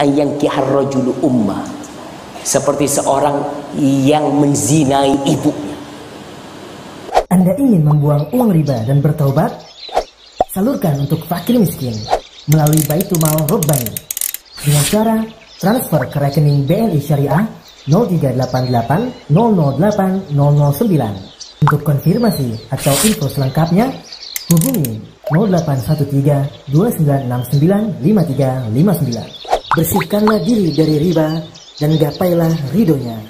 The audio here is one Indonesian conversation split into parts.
ayang kihar rajulu seperti seorang yang menzinai ibunya. Anda ingin membuang uang riba dan bertobat? Salurkan untuk fakir miskin melalui Baitul Mal Robbani dengan cara transfer ke rekening BNI Syariah 0388008009 Untuk konfirmasi atau info selengkapnya, hubungi 0813 2969 5359 bersihkanlah diri dari riba dan gapailah ridhonya.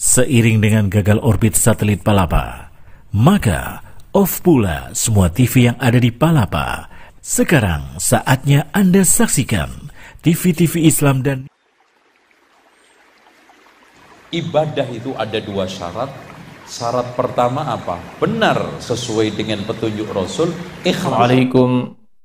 Seiring dengan gagal orbit satelit Palapa, maka off pula semua TV yang ada di Palapa. Sekarang saatnya Anda saksikan TV-TV Islam dan ibadah itu ada dua syarat. Syarat pertama apa? Benar sesuai dengan petunjuk Rasul. Eh, Assalamualaikum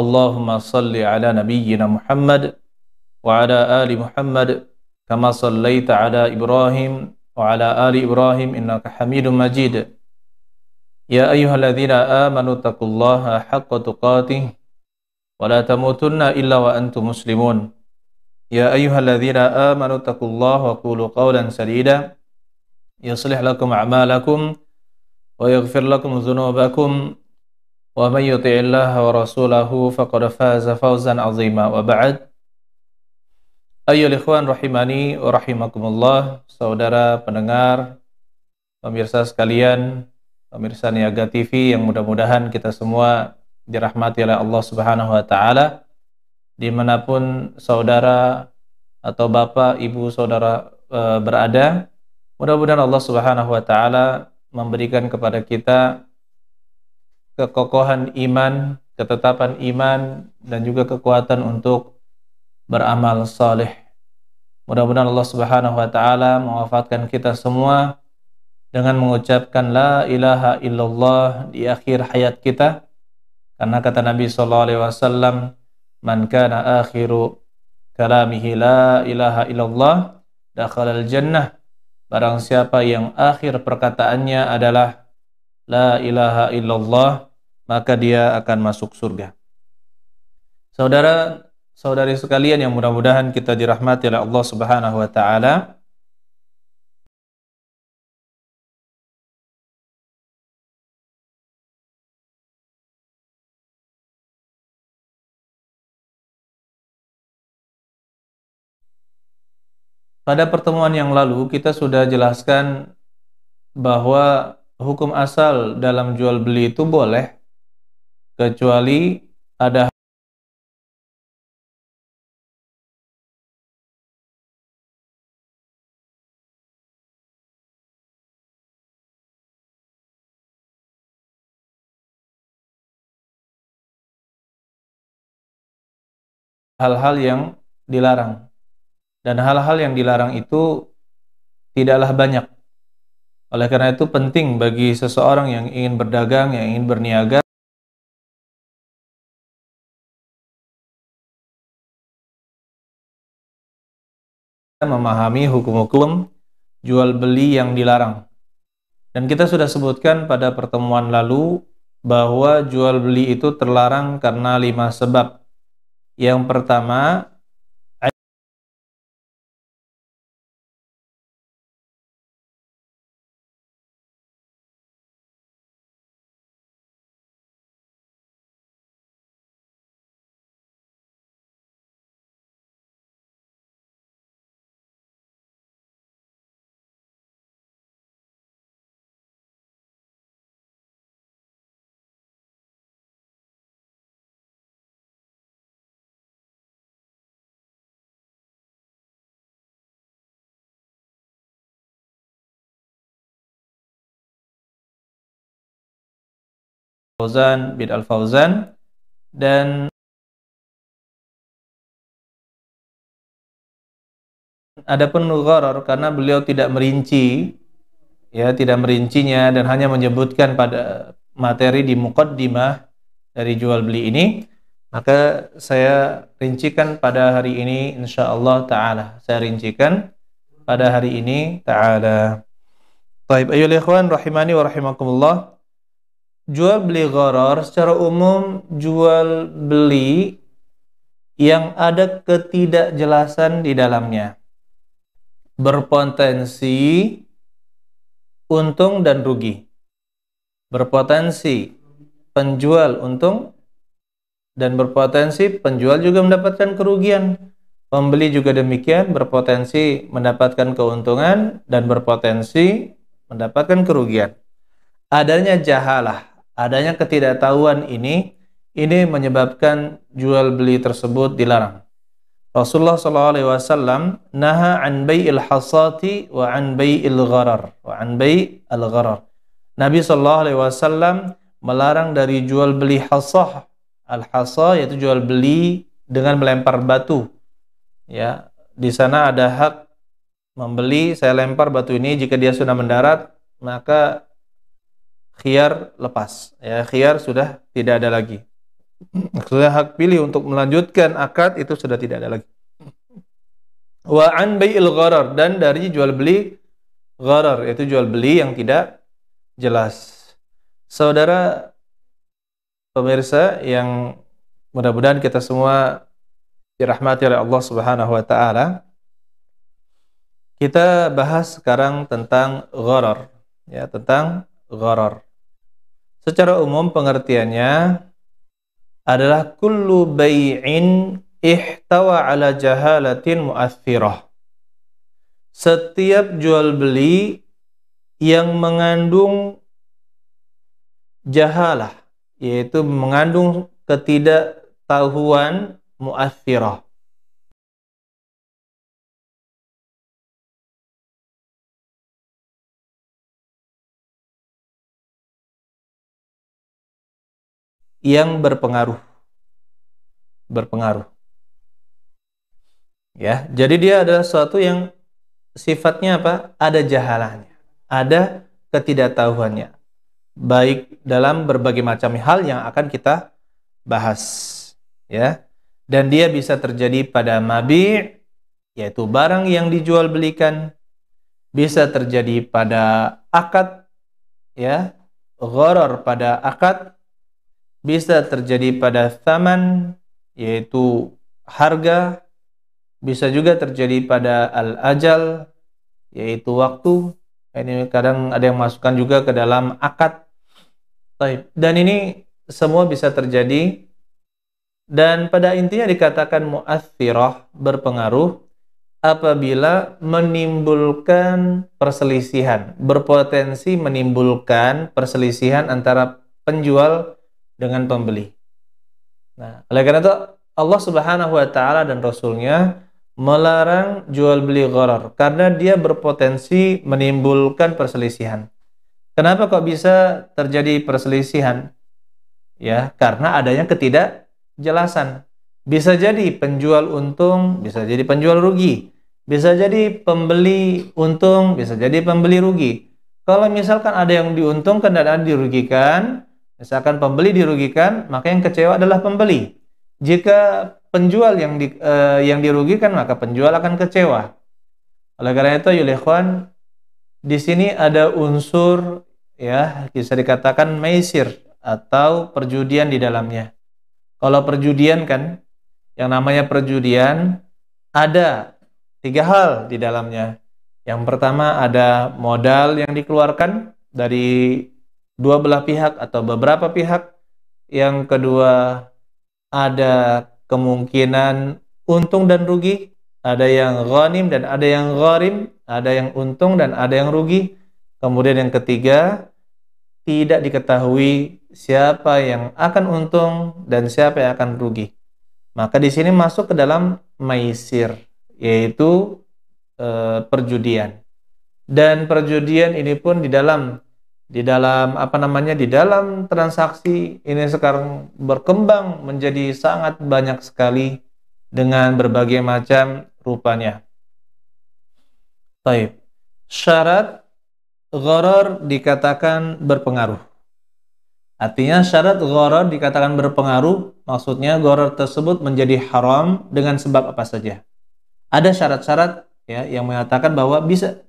اللهم صل على نبينا محمد وعلى آل محمد كما صليت على إبراهيم وعلى آل إبراهيم إنك حميد مجيد يا أيها الذين آمنوا اتقوا الله حق تقاته ولا تموتن إلا وأنتم مسلمون يا أيها الذين آمنوا اتقوا الله وقولوا قولا سديدا يصلح لكم أعمالكم ويغفر لكم ذنوبكم ومن يطع الله ورسوله فقد فاز فوزا عظيما وبعد أيها الإخوان رحماني ورحمكم الله، saudara pendengar pemirsa sekalian pemirsa Niaga TV yang mudah-mudahan kita semua dirahmati oleh Allah Subhanahu wa taala dimanapun saudara atau bapak ibu saudara eh, berada mudah-mudahan Allah Subhanahu wa taala memberikan kepada kita kekokohan iman, ketetapan iman, dan juga kekuatan untuk beramal saleh. Mudah-mudahan Allah Subhanahu wa taala mewafatkan kita semua dengan mengucapkan la ilaha illallah di akhir hayat kita. Karena kata Nabi sallallahu alaihi wasallam, "Man kana akhiru kalamihi la ilaha illallah dakhalal jannah." Barang siapa yang akhir perkataannya adalah La ilaha illallah maka dia akan masuk surga. Saudara, saudari sekalian yang mudah-mudahan kita dirahmati oleh Allah Subhanahu wa taala, Pada pertemuan yang lalu kita sudah jelaskan bahwa hukum asal dalam jual beli itu boleh kecuali ada hal-hal yang dilarang. Dan hal-hal yang dilarang itu tidaklah banyak. Oleh karena itu penting bagi seseorang yang ingin berdagang, yang ingin berniaga, memahami hukum-hukum jual beli yang dilarang. Dan kita sudah sebutkan pada pertemuan lalu bahwa jual beli itu terlarang karena lima sebab. Yang pertama, Fauzan bin Al Fauzan dan adapun Nugoror karena beliau tidak merinci ya tidak merincinya dan hanya menyebutkan pada materi di mukaddimah dari jual beli ini maka saya rincikan pada hari ini insyaallah taala saya rincikan pada hari ini taala Baik, ayo ikhwan rahimani wa rahimakumullah jual beli goror secara umum jual beli yang ada ketidakjelasan di dalamnya berpotensi untung dan rugi berpotensi penjual untung dan berpotensi penjual juga mendapatkan kerugian pembeli juga demikian berpotensi mendapatkan keuntungan dan berpotensi mendapatkan kerugian adanya jahalah Adanya ketidaktahuan ini ini menyebabkan jual beli tersebut dilarang. Rasulullah sallallahu alaihi wasallam naha an bai'il hasati wa an bai'il gharar wa an bai'il gharar. Nabi sallallahu alaihi wasallam melarang dari jual beli hasah. Al hasa yaitu jual beli dengan melempar batu. Ya, di sana ada hak membeli saya lempar batu ini jika dia sudah mendarat maka khiar lepas. Ya, khiar sudah tidak ada lagi. Maksudnya hak pilih untuk melanjutkan akad itu sudah tidak ada lagi. Wa an bai'il gharar dan dari jual beli gharar itu jual beli yang tidak jelas. Saudara pemirsa yang mudah-mudahan kita semua dirahmati oleh Allah Subhanahu wa taala. Kita bahas sekarang tentang gharar, ya, tentang gharar. Secara umum pengertiannya adalah kullu bai'in ihtawa ala jahalatin mu'athirah. Setiap jual beli yang mengandung jahalah, yaitu mengandung ketidaktahuan mu'athirah. yang berpengaruh. Berpengaruh. Ya, jadi dia adalah sesuatu yang sifatnya apa? Ada jahalannya, ada ketidaktahuannya. Baik dalam berbagai macam hal yang akan kita bahas, ya. Dan dia bisa terjadi pada mabi' yaitu barang yang dijual belikan bisa terjadi pada akad ya, gharar pada akad bisa terjadi pada zaman yaitu harga bisa juga terjadi pada al-ajal yaitu waktu ini kadang ada yang masukkan juga ke dalam akad dan ini semua bisa terjadi dan pada intinya dikatakan mu'athirah berpengaruh apabila menimbulkan perselisihan berpotensi menimbulkan perselisihan antara penjual dengan pembeli. Nah, oleh karena itu Allah Subhanahu wa taala dan rasulnya melarang jual beli gharar karena dia berpotensi menimbulkan perselisihan. Kenapa kok bisa terjadi perselisihan? Ya, karena adanya ketidakjelasan. Bisa jadi penjual untung, bisa jadi penjual rugi. Bisa jadi pembeli untung, bisa jadi pembeli rugi. Kalau misalkan ada yang diuntungkan dan ada yang dirugikan, Misalkan pembeli dirugikan, maka yang kecewa adalah pembeli. Jika penjual yang di, eh, yang dirugikan, maka penjual akan kecewa. Oleh karena itu, Yulikhwan, di sini ada unsur ya bisa dikatakan meisir atau perjudian di dalamnya. Kalau perjudian kan, yang namanya perjudian ada tiga hal di dalamnya. Yang pertama ada modal yang dikeluarkan dari dua belah pihak atau beberapa pihak. Yang kedua, ada kemungkinan untung dan rugi, ada yang ghanim dan ada yang gharim, ada yang untung dan ada yang rugi. Kemudian yang ketiga, tidak diketahui siapa yang akan untung dan siapa yang akan rugi. Maka di sini masuk ke dalam maisir, yaitu e, perjudian. Dan perjudian ini pun di dalam di dalam apa namanya di dalam transaksi ini sekarang berkembang menjadi sangat banyak sekali dengan berbagai macam rupanya. Baik. Syarat gharar dikatakan berpengaruh. Artinya syarat gharar dikatakan berpengaruh, maksudnya gharar tersebut menjadi haram dengan sebab apa saja. Ada syarat-syarat ya yang mengatakan bahwa bisa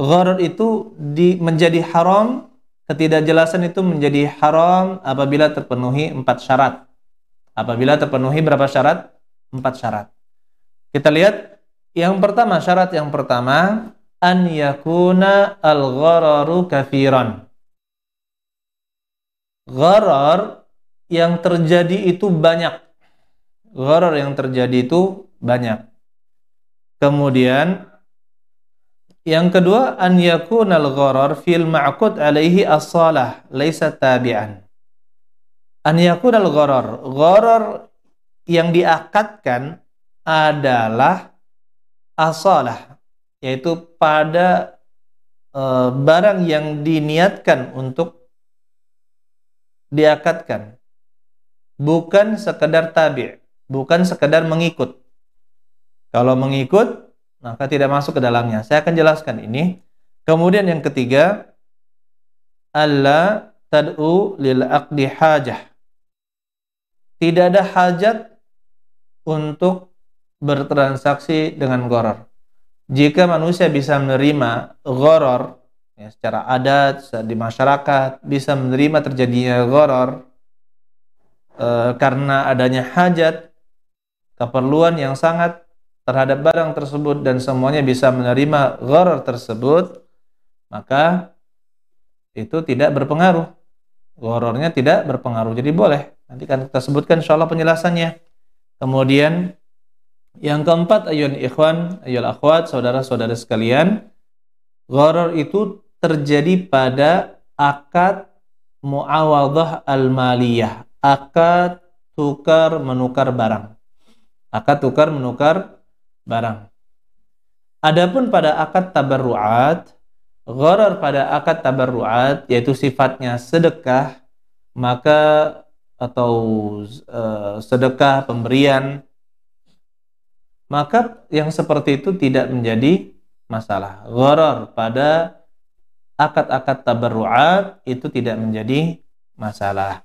gharar itu di, menjadi haram ketidakjelasan itu menjadi haram apabila terpenuhi empat syarat. Apabila terpenuhi berapa syarat? Empat syarat. Kita lihat yang pertama, syarat yang pertama an yakuna al-ghararu kafiran. Gharar yang terjadi itu banyak. Gharar yang terjadi itu banyak. Kemudian yang kedua, an yakunal gharar fil ma'qud alaihi as-salah laisa tabi'an. An yakunal gharar, gharar yang diakatkan adalah as-salah, yaitu pada e, barang yang diniatkan untuk diakatkan. Bukan sekedar tabi', bukan sekedar mengikut. Kalau mengikut maka tidak masuk ke dalamnya. Saya akan jelaskan ini. Kemudian yang ketiga, Allah tad'u lil aqdi hajah. Tidak ada hajat untuk bertransaksi dengan goror. Jika manusia bisa menerima goror ya, secara adat di masyarakat, bisa menerima terjadinya goror e, karena adanya hajat keperluan yang sangat terhadap barang tersebut dan semuanya bisa menerima gharar tersebut, maka itu tidak berpengaruh. Gharornya tidak berpengaruh. Jadi boleh. Nanti akan kita sebutkan insyaAllah penjelasannya. Kemudian yang keempat, ayun ikhwan, ayol akhwat, saudara-saudara sekalian, gharar itu terjadi pada akad muawadah al-maliyah, akad tukar menukar barang. Akad tukar menukar barang. Adapun pada akad tabarruat, gharar pada akad tabarruat yaitu sifatnya sedekah, maka atau e, sedekah pemberian maka yang seperti itu tidak menjadi masalah. Gharar pada akad-akad tabarruat itu tidak menjadi masalah.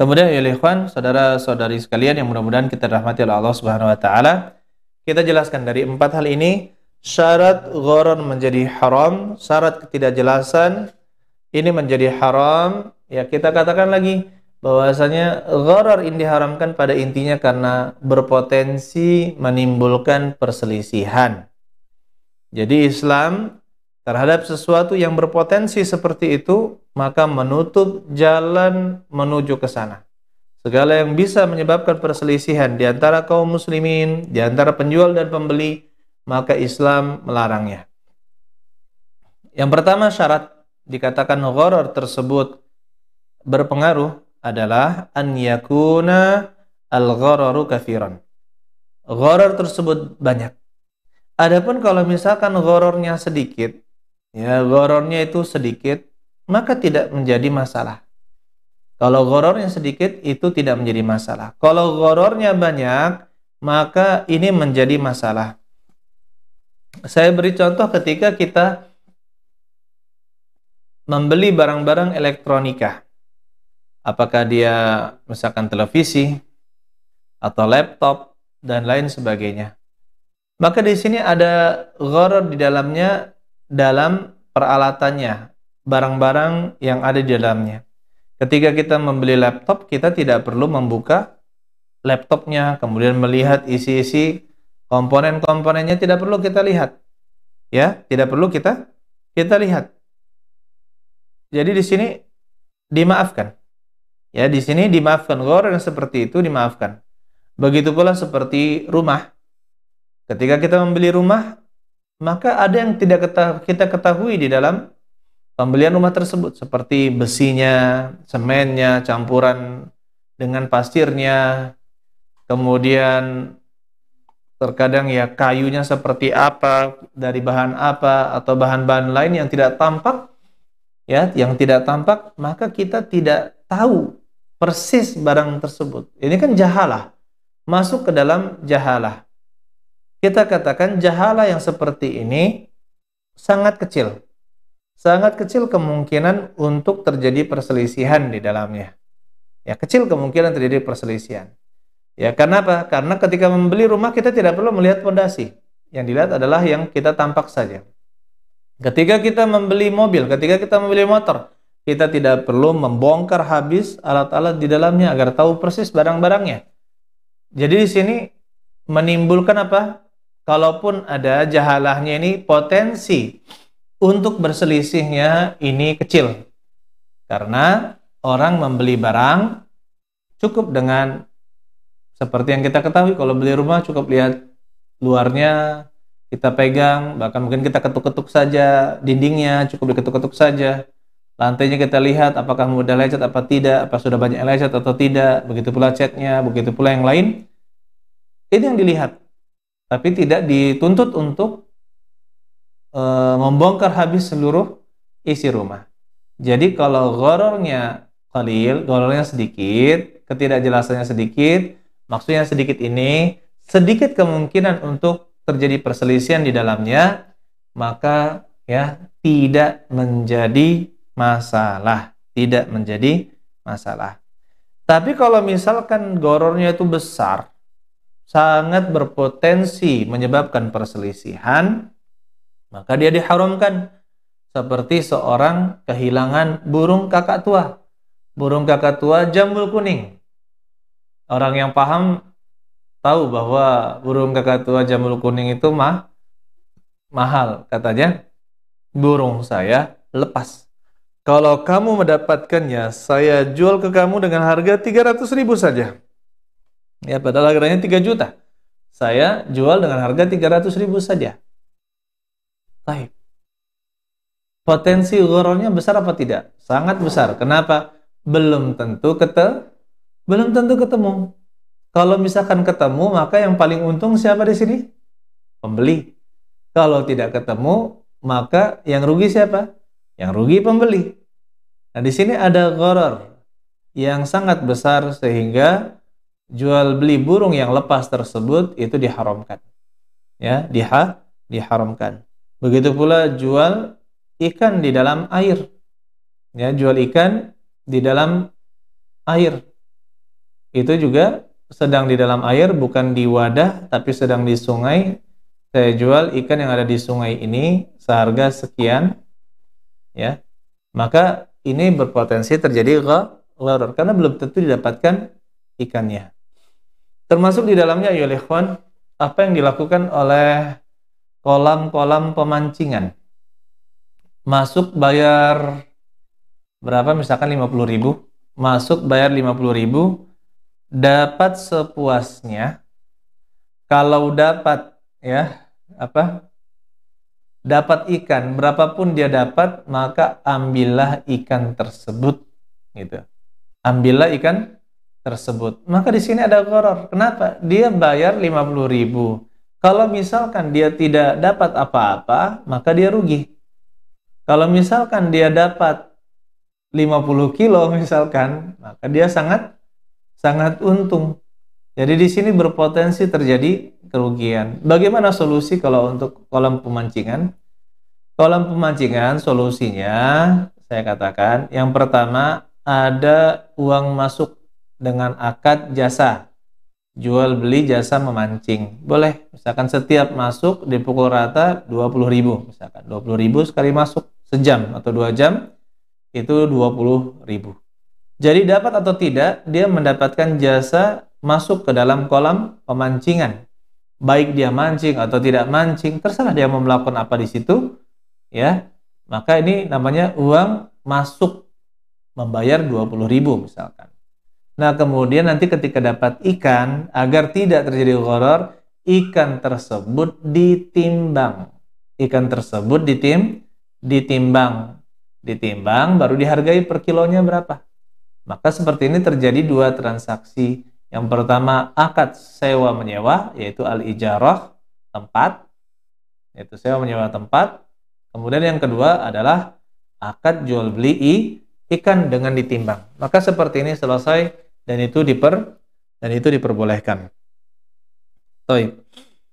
Kemudian ya ikhwan, saudara-saudari sekalian yang mudah-mudahan kita rahmati oleh Allah Subhanahu wa taala, kita jelaskan dari empat hal ini syarat gharar menjadi haram, syarat ketidakjelasan ini menjadi haram. Ya kita katakan lagi bahwasanya gharar ini diharamkan pada intinya karena berpotensi menimbulkan perselisihan. Jadi Islam terhadap sesuatu yang berpotensi seperti itu maka menutup jalan menuju ke sana. Segala yang bisa menyebabkan perselisihan di antara kaum muslimin, di antara penjual dan pembeli, maka Islam melarangnya. Yang pertama syarat dikatakan ghoror tersebut berpengaruh adalah an yakuna al-ghararu kafiran. Ghoror tersebut banyak. Adapun kalau misalkan ghorornya sedikit, ya ghorornya itu sedikit, maka tidak menjadi masalah. Kalau gorornya sedikit, itu tidak menjadi masalah. Kalau gorornya banyak, maka ini menjadi masalah. Saya beri contoh ketika kita membeli barang-barang elektronika. Apakah dia misalkan televisi, atau laptop, dan lain sebagainya. Maka di sini ada goror di dalamnya dalam peralatannya, barang-barang yang ada di dalamnya. Ketika kita membeli laptop, kita tidak perlu membuka laptopnya, kemudian melihat isi-isi komponen-komponennya tidak perlu kita lihat. Ya, tidak perlu kita kita lihat. Jadi di sini dimaafkan. Ya, di sini dimaafkan gor yang seperti itu dimaafkan. Begitu pula seperti rumah. Ketika kita membeli rumah, maka ada yang tidak kita ketahui di dalam pembelian rumah tersebut seperti besinya, semennya, campuran dengan pasirnya, kemudian terkadang ya kayunya seperti apa, dari bahan apa atau bahan-bahan lain yang tidak tampak ya, yang tidak tampak maka kita tidak tahu persis barang tersebut. Ini kan jahalah. Masuk ke dalam jahalah. Kita katakan jahalah yang seperti ini sangat kecil sangat kecil kemungkinan untuk terjadi perselisihan di dalamnya. Ya, kecil kemungkinan terjadi perselisihan. Ya, karena Karena ketika membeli rumah kita tidak perlu melihat pondasi. Yang dilihat adalah yang kita tampak saja. Ketika kita membeli mobil, ketika kita membeli motor, kita tidak perlu membongkar habis alat-alat di dalamnya agar tahu persis barang-barangnya. Jadi di sini menimbulkan apa? Kalaupun ada jahalahnya ini potensi untuk berselisihnya ini kecil karena orang membeli barang cukup dengan seperti yang kita ketahui kalau beli rumah cukup lihat luarnya kita pegang bahkan mungkin kita ketuk-ketuk saja dindingnya cukup diketuk-ketuk saja lantainya kita lihat apakah mudah lecet apa tidak apa sudah banyak lecet atau tidak begitu pula catnya begitu pula yang lain ini yang dilihat tapi tidak dituntut untuk e, membongkar habis seluruh isi rumah. Jadi kalau gorornya kalil, gorornya sedikit, ketidakjelasannya sedikit, maksudnya sedikit ini, sedikit kemungkinan untuk terjadi perselisihan di dalamnya, maka ya tidak menjadi masalah, tidak menjadi masalah. Tapi kalau misalkan gorornya itu besar, sangat berpotensi menyebabkan perselisihan, maka dia diharamkan seperti seorang kehilangan burung kakak tua. Burung kakak tua jambul kuning. Orang yang paham tahu bahwa burung kakak tua jambul kuning itu mah mahal katanya. Burung saya lepas. Kalau kamu mendapatkannya, saya jual ke kamu dengan harga 300 ribu saja. Ya, padahal harganya 3 juta. Saya jual dengan harga 300 ribu saja. Taib. Potensi gorornya besar apa tidak? Sangat besar. Kenapa? Belum tentu ketemu. Belum tentu ketemu. Kalau misalkan ketemu, maka yang paling untung siapa di sini? Pembeli. Kalau tidak ketemu, maka yang rugi siapa? Yang rugi pembeli. Nah, di sini ada goror yang sangat besar sehingga jual beli burung yang lepas tersebut itu diharamkan. Ya, diha diharamkan. Begitu pula jual ikan di dalam air. Ya, jual ikan di dalam air. Itu juga sedang di dalam air, bukan di wadah, tapi sedang di sungai. Saya jual ikan yang ada di sungai ini seharga sekian. Ya. Maka ini berpotensi terjadi gharar karena belum tentu didapatkan ikannya. Termasuk di dalamnya ya apa yang dilakukan oleh kolam-kolam pemancingan. Masuk bayar berapa misalkan 50 ribu. Masuk bayar 50 ribu. Dapat sepuasnya. Kalau dapat ya apa dapat ikan berapapun dia dapat maka ambillah ikan tersebut gitu ambillah ikan tersebut maka di sini ada koror kenapa dia bayar 50 ribu kalau misalkan dia tidak dapat apa-apa, maka dia rugi. Kalau misalkan dia dapat 50 kilo misalkan, maka dia sangat sangat untung. Jadi di sini berpotensi terjadi kerugian. Bagaimana solusi kalau untuk kolam pemancingan? Kolam pemancingan solusinya saya katakan yang pertama ada uang masuk dengan akad jasa jual beli jasa memancing. Boleh, misalkan setiap masuk di dipukul rata 20.000, misalkan 20.000 sekali masuk sejam atau dua jam itu 20.000. Jadi dapat atau tidak dia mendapatkan jasa masuk ke dalam kolam pemancingan. Baik dia mancing atau tidak mancing, terserah dia mau melakukan apa di situ, ya. Maka ini namanya uang masuk membayar 20.000 misalkan. Nah, kemudian nanti ketika dapat ikan, agar tidak terjadi koror ikan tersebut ditimbang. Ikan tersebut ditim, ditimbang. Ditimbang, baru dihargai per kilonya berapa. Maka seperti ini terjadi dua transaksi. Yang pertama, akad sewa-menyewa, yaitu al-ijarah, tempat, yaitu sewa-menyewa tempat. Kemudian yang kedua adalah akad jual-beli ikan dengan ditimbang. Maka seperti ini selesai dan itu diper dan itu diperbolehkan. Baik.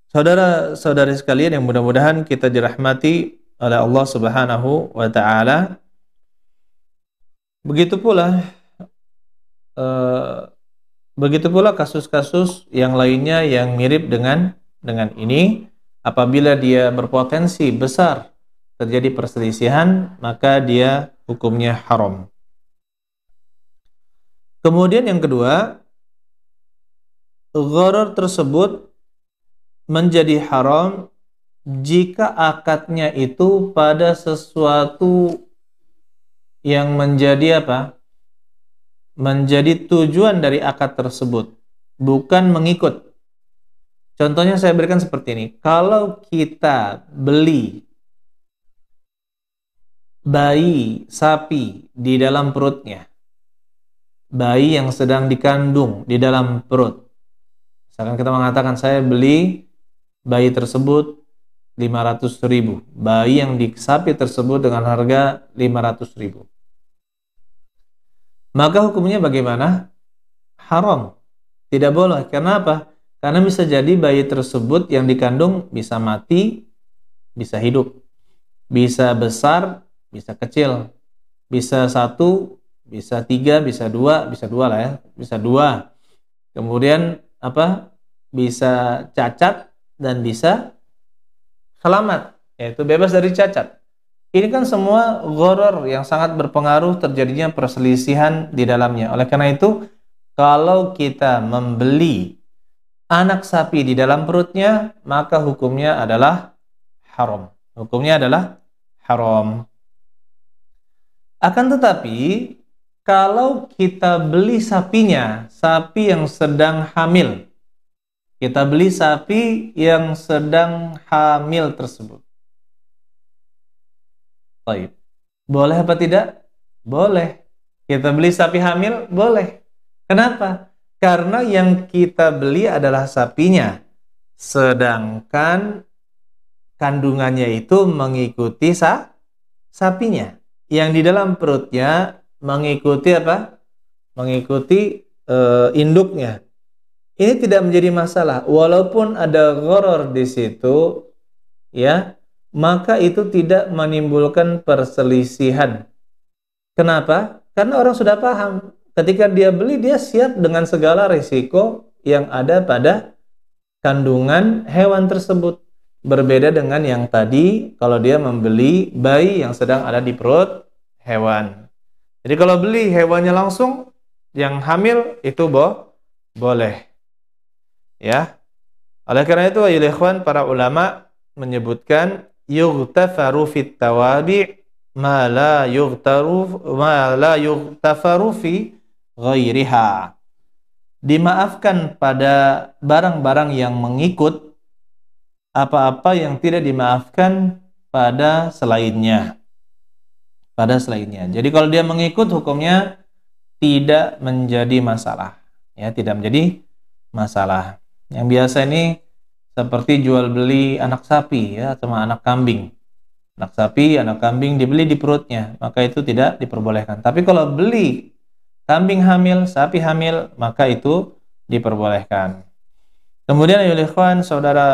Saudara-saudari sekalian yang mudah-mudahan kita dirahmati oleh Allah Subhanahu wa taala. Begitu pula eh, begitu pula kasus-kasus yang lainnya yang mirip dengan dengan ini apabila dia berpotensi besar terjadi perselisihan maka dia hukumnya haram. Kemudian yang kedua, gharar tersebut menjadi haram jika akadnya itu pada sesuatu yang menjadi apa? Menjadi tujuan dari akad tersebut, bukan mengikut. Contohnya saya berikan seperti ini. Kalau kita beli bayi sapi di dalam perutnya, bayi yang sedang dikandung di dalam perut. Misalkan kita mengatakan saya beli bayi tersebut 500 ribu. Bayi yang disapi tersebut dengan harga 500 ribu. Maka hukumnya bagaimana? Haram. Tidak boleh. Karena apa? Karena bisa jadi bayi tersebut yang dikandung bisa mati, bisa hidup. Bisa besar, bisa kecil. Bisa satu, bisa tiga bisa dua bisa dua lah ya bisa dua kemudian apa bisa cacat dan bisa selamat yaitu bebas dari cacat ini kan semua goror yang sangat berpengaruh terjadinya perselisihan di dalamnya oleh karena itu kalau kita membeli anak sapi di dalam perutnya maka hukumnya adalah haram hukumnya adalah haram akan tetapi kalau kita beli sapinya, sapi yang sedang hamil, kita beli sapi yang sedang hamil tersebut. Baik. Boleh apa tidak? Boleh. Kita beli sapi hamil? Boleh. Kenapa? Karena yang kita beli adalah sapinya. Sedangkan kandungannya itu mengikuti sa sapinya. Yang di dalam perutnya mengikuti apa? Mengikuti e, induknya. Ini tidak menjadi masalah walaupun ada goror di situ ya, maka itu tidak menimbulkan perselisihan. Kenapa? Karena orang sudah paham ketika dia beli dia siap dengan segala risiko yang ada pada kandungan hewan tersebut. Berbeda dengan yang tadi kalau dia membeli bayi yang sedang ada di perut hewan. Jadi kalau beli hewannya langsung yang hamil itu bo boleh. Ya. Oleh karena itu ayol ikhwan para ulama menyebutkan yughtafaru fit tawabi ma la yughtaru ma la yughtafaru fi ghairiha. Dimaafkan pada barang-barang yang mengikut apa-apa yang tidak dimaafkan pada selainnya pada selainnya. Jadi kalau dia mengikut hukumnya tidak menjadi masalah, ya tidak menjadi masalah. Yang biasa ini seperti jual beli anak sapi ya sama anak kambing. Anak sapi, anak kambing dibeli di perutnya, maka itu tidak diperbolehkan. Tapi kalau beli kambing hamil, sapi hamil, maka itu diperbolehkan. Kemudian Yulifan, ikhwan, saudara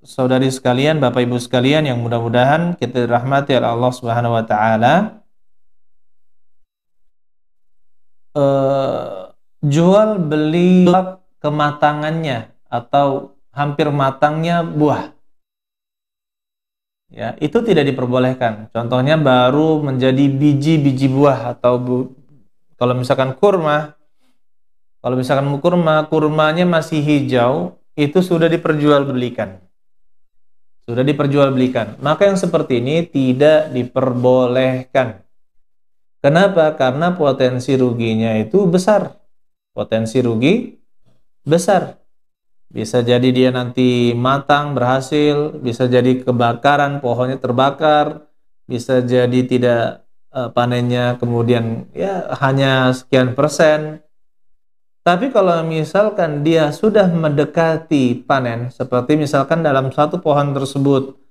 saudari sekalian, Bapak Ibu sekalian yang mudah-mudahan kita dirahmati oleh Allah Subhanahu wa taala. Eh, jual beli kematangannya atau hampir matangnya buah. Ya, itu tidak diperbolehkan. Contohnya baru menjadi biji-biji buah atau bu, kalau misalkan kurma, kalau misalkan kurma, kurmanya masih hijau, itu sudah diperjualbelikan. Sudah diperjualbelikan. Maka yang seperti ini tidak diperbolehkan. Kenapa? Karena potensi ruginya itu besar. Potensi rugi besar. Bisa jadi dia nanti matang, berhasil, bisa jadi kebakaran, pohonnya terbakar, bisa jadi tidak uh, panennya kemudian ya hanya sekian persen. Tapi kalau misalkan dia sudah mendekati panen, seperti misalkan dalam satu pohon tersebut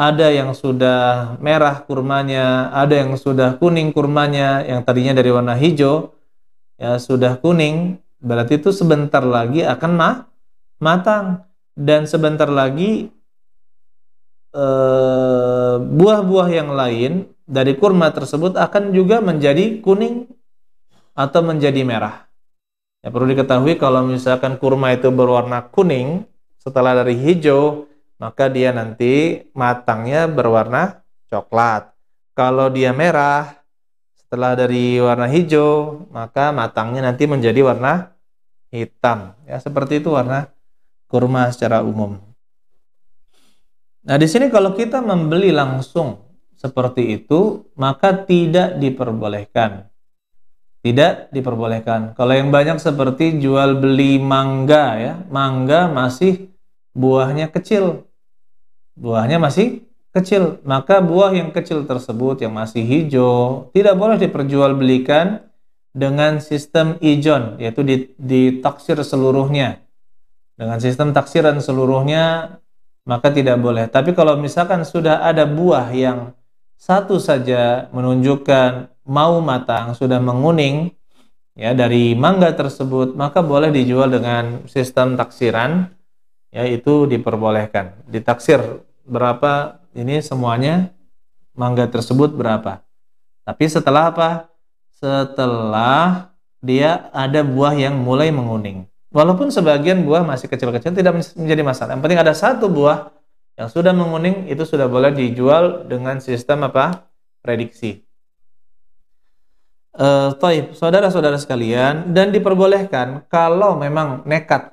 ada yang sudah merah kurmanya, ada yang sudah kuning kurmanya, yang tadinya dari warna hijau ya sudah kuning, berarti itu sebentar lagi akan ma matang dan sebentar lagi buah eh, buah-buah yang lain dari kurma tersebut akan juga menjadi kuning atau menjadi merah. Ya perlu diketahui kalau misalkan kurma itu berwarna kuning setelah dari hijau maka dia nanti matangnya berwarna coklat. Kalau dia merah, setelah dari warna hijau, maka matangnya nanti menjadi warna hitam. Ya, seperti itu warna kurma secara umum. Nah, di sini kalau kita membeli langsung seperti itu, maka tidak diperbolehkan. Tidak diperbolehkan. Kalau yang banyak seperti jual beli mangga ya, mangga masih buahnya kecil buahnya masih kecil. Maka buah yang kecil tersebut yang masih hijau tidak boleh diperjualbelikan dengan sistem ijon yaitu ditaksir seluruhnya. Dengan sistem taksiran seluruhnya maka tidak boleh. Tapi kalau misalkan sudah ada buah yang satu saja menunjukkan mau matang, sudah menguning ya dari mangga tersebut, maka boleh dijual dengan sistem taksiran yaitu diperbolehkan. Ditaksir berapa ini semuanya mangga tersebut berapa. Tapi setelah apa? Setelah dia ada buah yang mulai menguning. Walaupun sebagian buah masih kecil-kecil tidak menjadi masalah. Yang penting ada satu buah yang sudah menguning itu sudah boleh dijual dengan sistem apa? prediksi. Uh, saudara-saudara sekalian, dan diperbolehkan kalau memang nekat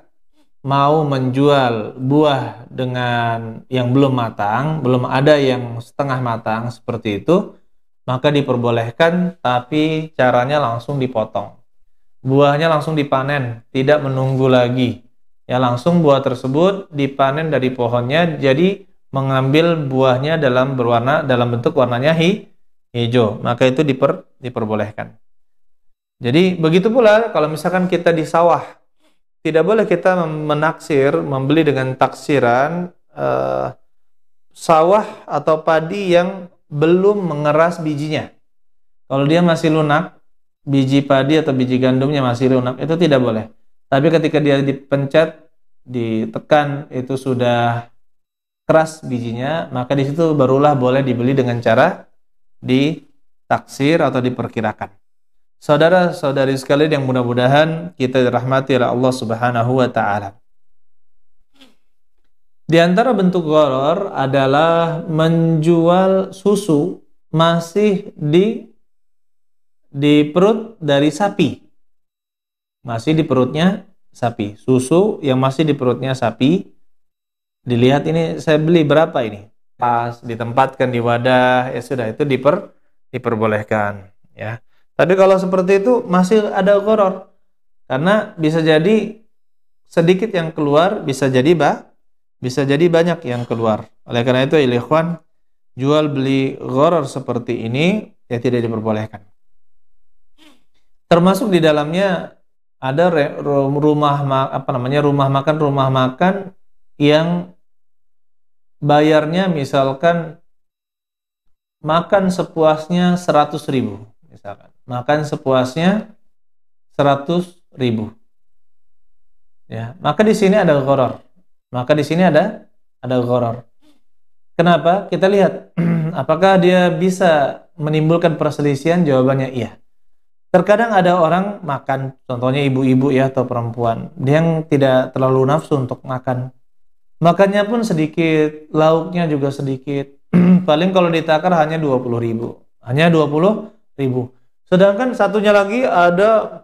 mau menjual buah dengan yang belum matang, belum ada yang setengah matang seperti itu, maka diperbolehkan tapi caranya langsung dipotong. Buahnya langsung dipanen, tidak menunggu lagi. Ya langsung buah tersebut dipanen dari pohonnya jadi mengambil buahnya dalam berwarna dalam bentuk warnanya hi, hijau, maka itu diper, diperbolehkan. Jadi begitu pula kalau misalkan kita di sawah tidak boleh kita menaksir, membeli dengan taksiran eh, sawah atau padi yang belum mengeras bijinya. Kalau dia masih lunak, biji padi atau biji gandumnya masih lunak, itu tidak boleh. Tapi ketika dia dipencet, ditekan, itu sudah keras bijinya, maka di situ barulah boleh dibeli dengan cara ditaksir atau diperkirakan. Saudara-saudari sekalian yang mudah-mudahan kita dirahmati oleh Allah Subhanahu wa taala. Di antara bentuk goror adalah menjual susu masih di di perut dari sapi. Masih di perutnya sapi. Susu yang masih di perutnya sapi. Dilihat ini saya beli berapa ini? Pas ditempatkan di wadah, ya sudah itu diper diperbolehkan, ya. Tapi kalau seperti itu masih ada koror, karena bisa jadi sedikit yang keluar bisa jadi bah bisa jadi banyak yang keluar. Oleh karena itu ya ikhwan jual beli koror seperti ini ya tidak diperbolehkan. Termasuk di dalamnya ada rumah apa namanya rumah makan rumah makan yang bayarnya misalkan makan sepuasnya 100 ribu misalkan makan sepuasnya 100 ribu. Ya, maka di sini ada gharar. Maka di sini ada ada gharar. Kenapa? Kita lihat apakah dia bisa menimbulkan perselisihan? Jawabannya iya. Terkadang ada orang makan, contohnya ibu-ibu ya atau perempuan, dia yang tidak terlalu nafsu untuk makan. Makannya pun sedikit, lauknya juga sedikit. Paling kalau ditakar hanya 20 ribu. Hanya 20 ribu. Sedangkan satunya lagi ada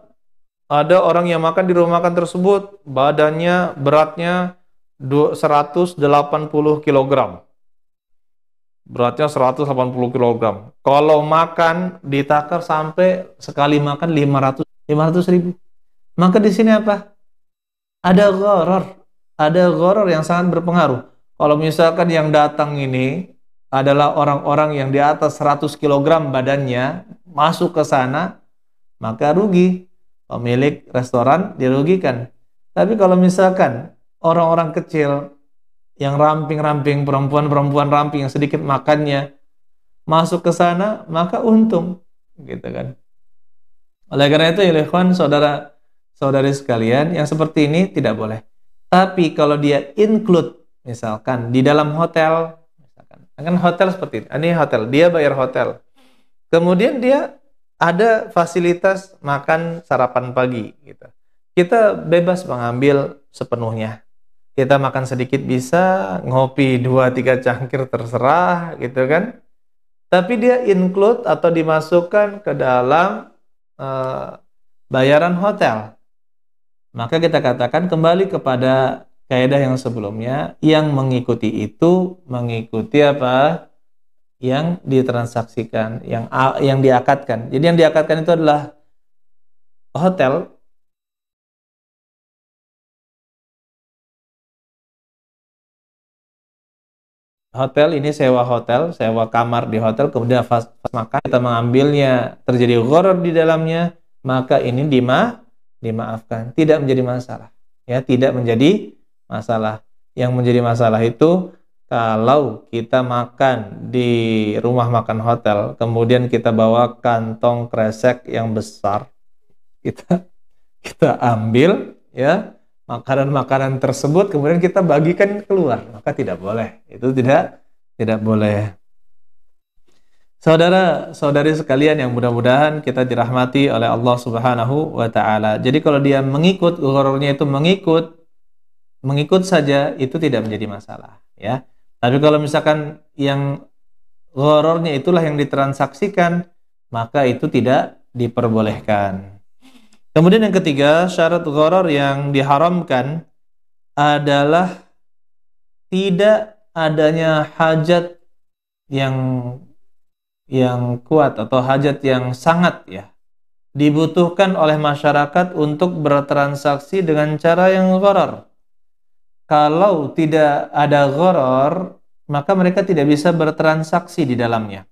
ada orang yang makan di rumah makan tersebut badannya beratnya 180 kg. Beratnya 180 kg. Kalau makan ditakar sampai sekali makan 500 500 ribu. Maka di sini apa? Ada goror, ada goror yang sangat berpengaruh. Kalau misalkan yang datang ini adalah orang-orang yang di atas 100 kg badannya masuk ke sana, maka rugi. Pemilik restoran dirugikan. Tapi kalau misalkan orang-orang kecil yang ramping-ramping, perempuan-perempuan ramping yang sedikit makannya masuk ke sana, maka untung. Gitu kan. Oleh karena itu, ya, ikhwan saudara saudari sekalian, yang seperti ini tidak boleh. Tapi kalau dia include, misalkan di dalam hotel, Kan hotel seperti ini. Ah, ini hotel, dia bayar hotel. Kemudian dia ada fasilitas makan sarapan pagi gitu. Kita bebas mengambil sepenuhnya. Kita makan sedikit bisa, ngopi dua tiga cangkir terserah gitu kan. Tapi dia include atau dimasukkan ke dalam e, bayaran hotel. Maka kita katakan kembali kepada kaidah yang sebelumnya yang mengikuti itu mengikuti apa yang ditransaksikan yang yang diakatkan jadi yang diakatkan itu adalah hotel hotel ini sewa hotel sewa kamar di hotel kemudian fast, fast makan kita mengambilnya terjadi horor di dalamnya maka ini dima dimaafkan tidak menjadi masalah ya tidak menjadi masalah. Yang menjadi masalah itu kalau kita makan di rumah makan hotel, kemudian kita bawa kantong kresek yang besar, kita kita ambil ya makanan-makanan tersebut, kemudian kita bagikan keluar, maka tidak boleh. Itu tidak tidak boleh. Saudara-saudari sekalian yang mudah-mudahan kita dirahmati oleh Allah Subhanahu wa taala. Jadi kalau dia mengikut gurunya itu mengikut mengikut saja itu tidak menjadi masalah ya tapi kalau misalkan yang horornya itulah yang ditransaksikan maka itu tidak diperbolehkan kemudian yang ketiga syarat horor yang diharamkan adalah tidak adanya hajat yang yang kuat atau hajat yang sangat ya dibutuhkan oleh masyarakat untuk bertransaksi dengan cara yang horor kalau tidak ada goror, maka mereka tidak bisa bertransaksi di dalamnya.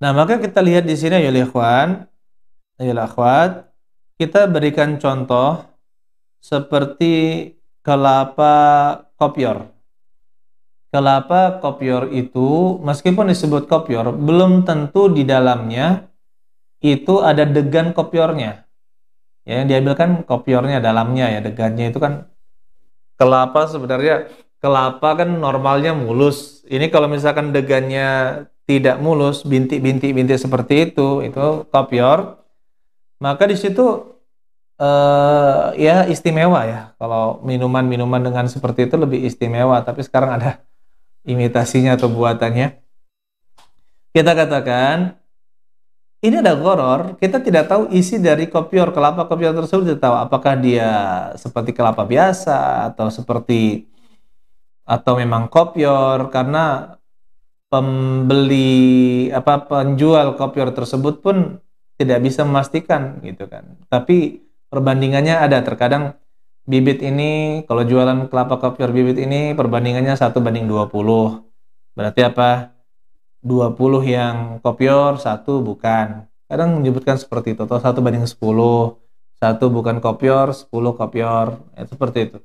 Nah, maka kita lihat di sini ya ikhwan, akhwat, kita berikan contoh seperti kelapa kopior. Kelapa kopior itu meskipun disebut kopior, belum tentu di dalamnya itu ada degan kopiornya. Ya, yang diambilkan kopiornya dalamnya ya, degannya itu kan kelapa sebenarnya kelapa kan normalnya mulus. Ini kalau misalkan degannya tidak mulus, bintik-bintik-bintik seperti itu, itu kopior. Maka di situ uh, ya istimewa ya. Kalau minuman-minuman dengan seperti itu lebih istimewa, tapi sekarang ada imitasinya atau buatannya. Kita katakan ini ada goror, kita tidak tahu isi dari kopior kelapa kopior tersebut tidak tahu apakah dia seperti kelapa biasa atau seperti atau memang kopior karena pembeli apa penjual kopior tersebut pun tidak bisa memastikan gitu kan. Tapi perbandingannya ada terkadang bibit ini kalau jualan kelapa kopior bibit ini perbandingannya satu banding 20. Berarti apa? 20 yang kopior, satu bukan. Kadang menyebutkan seperti itu, atau satu banding 10, satu bukan kopior, 10 kopior, ya, seperti itu.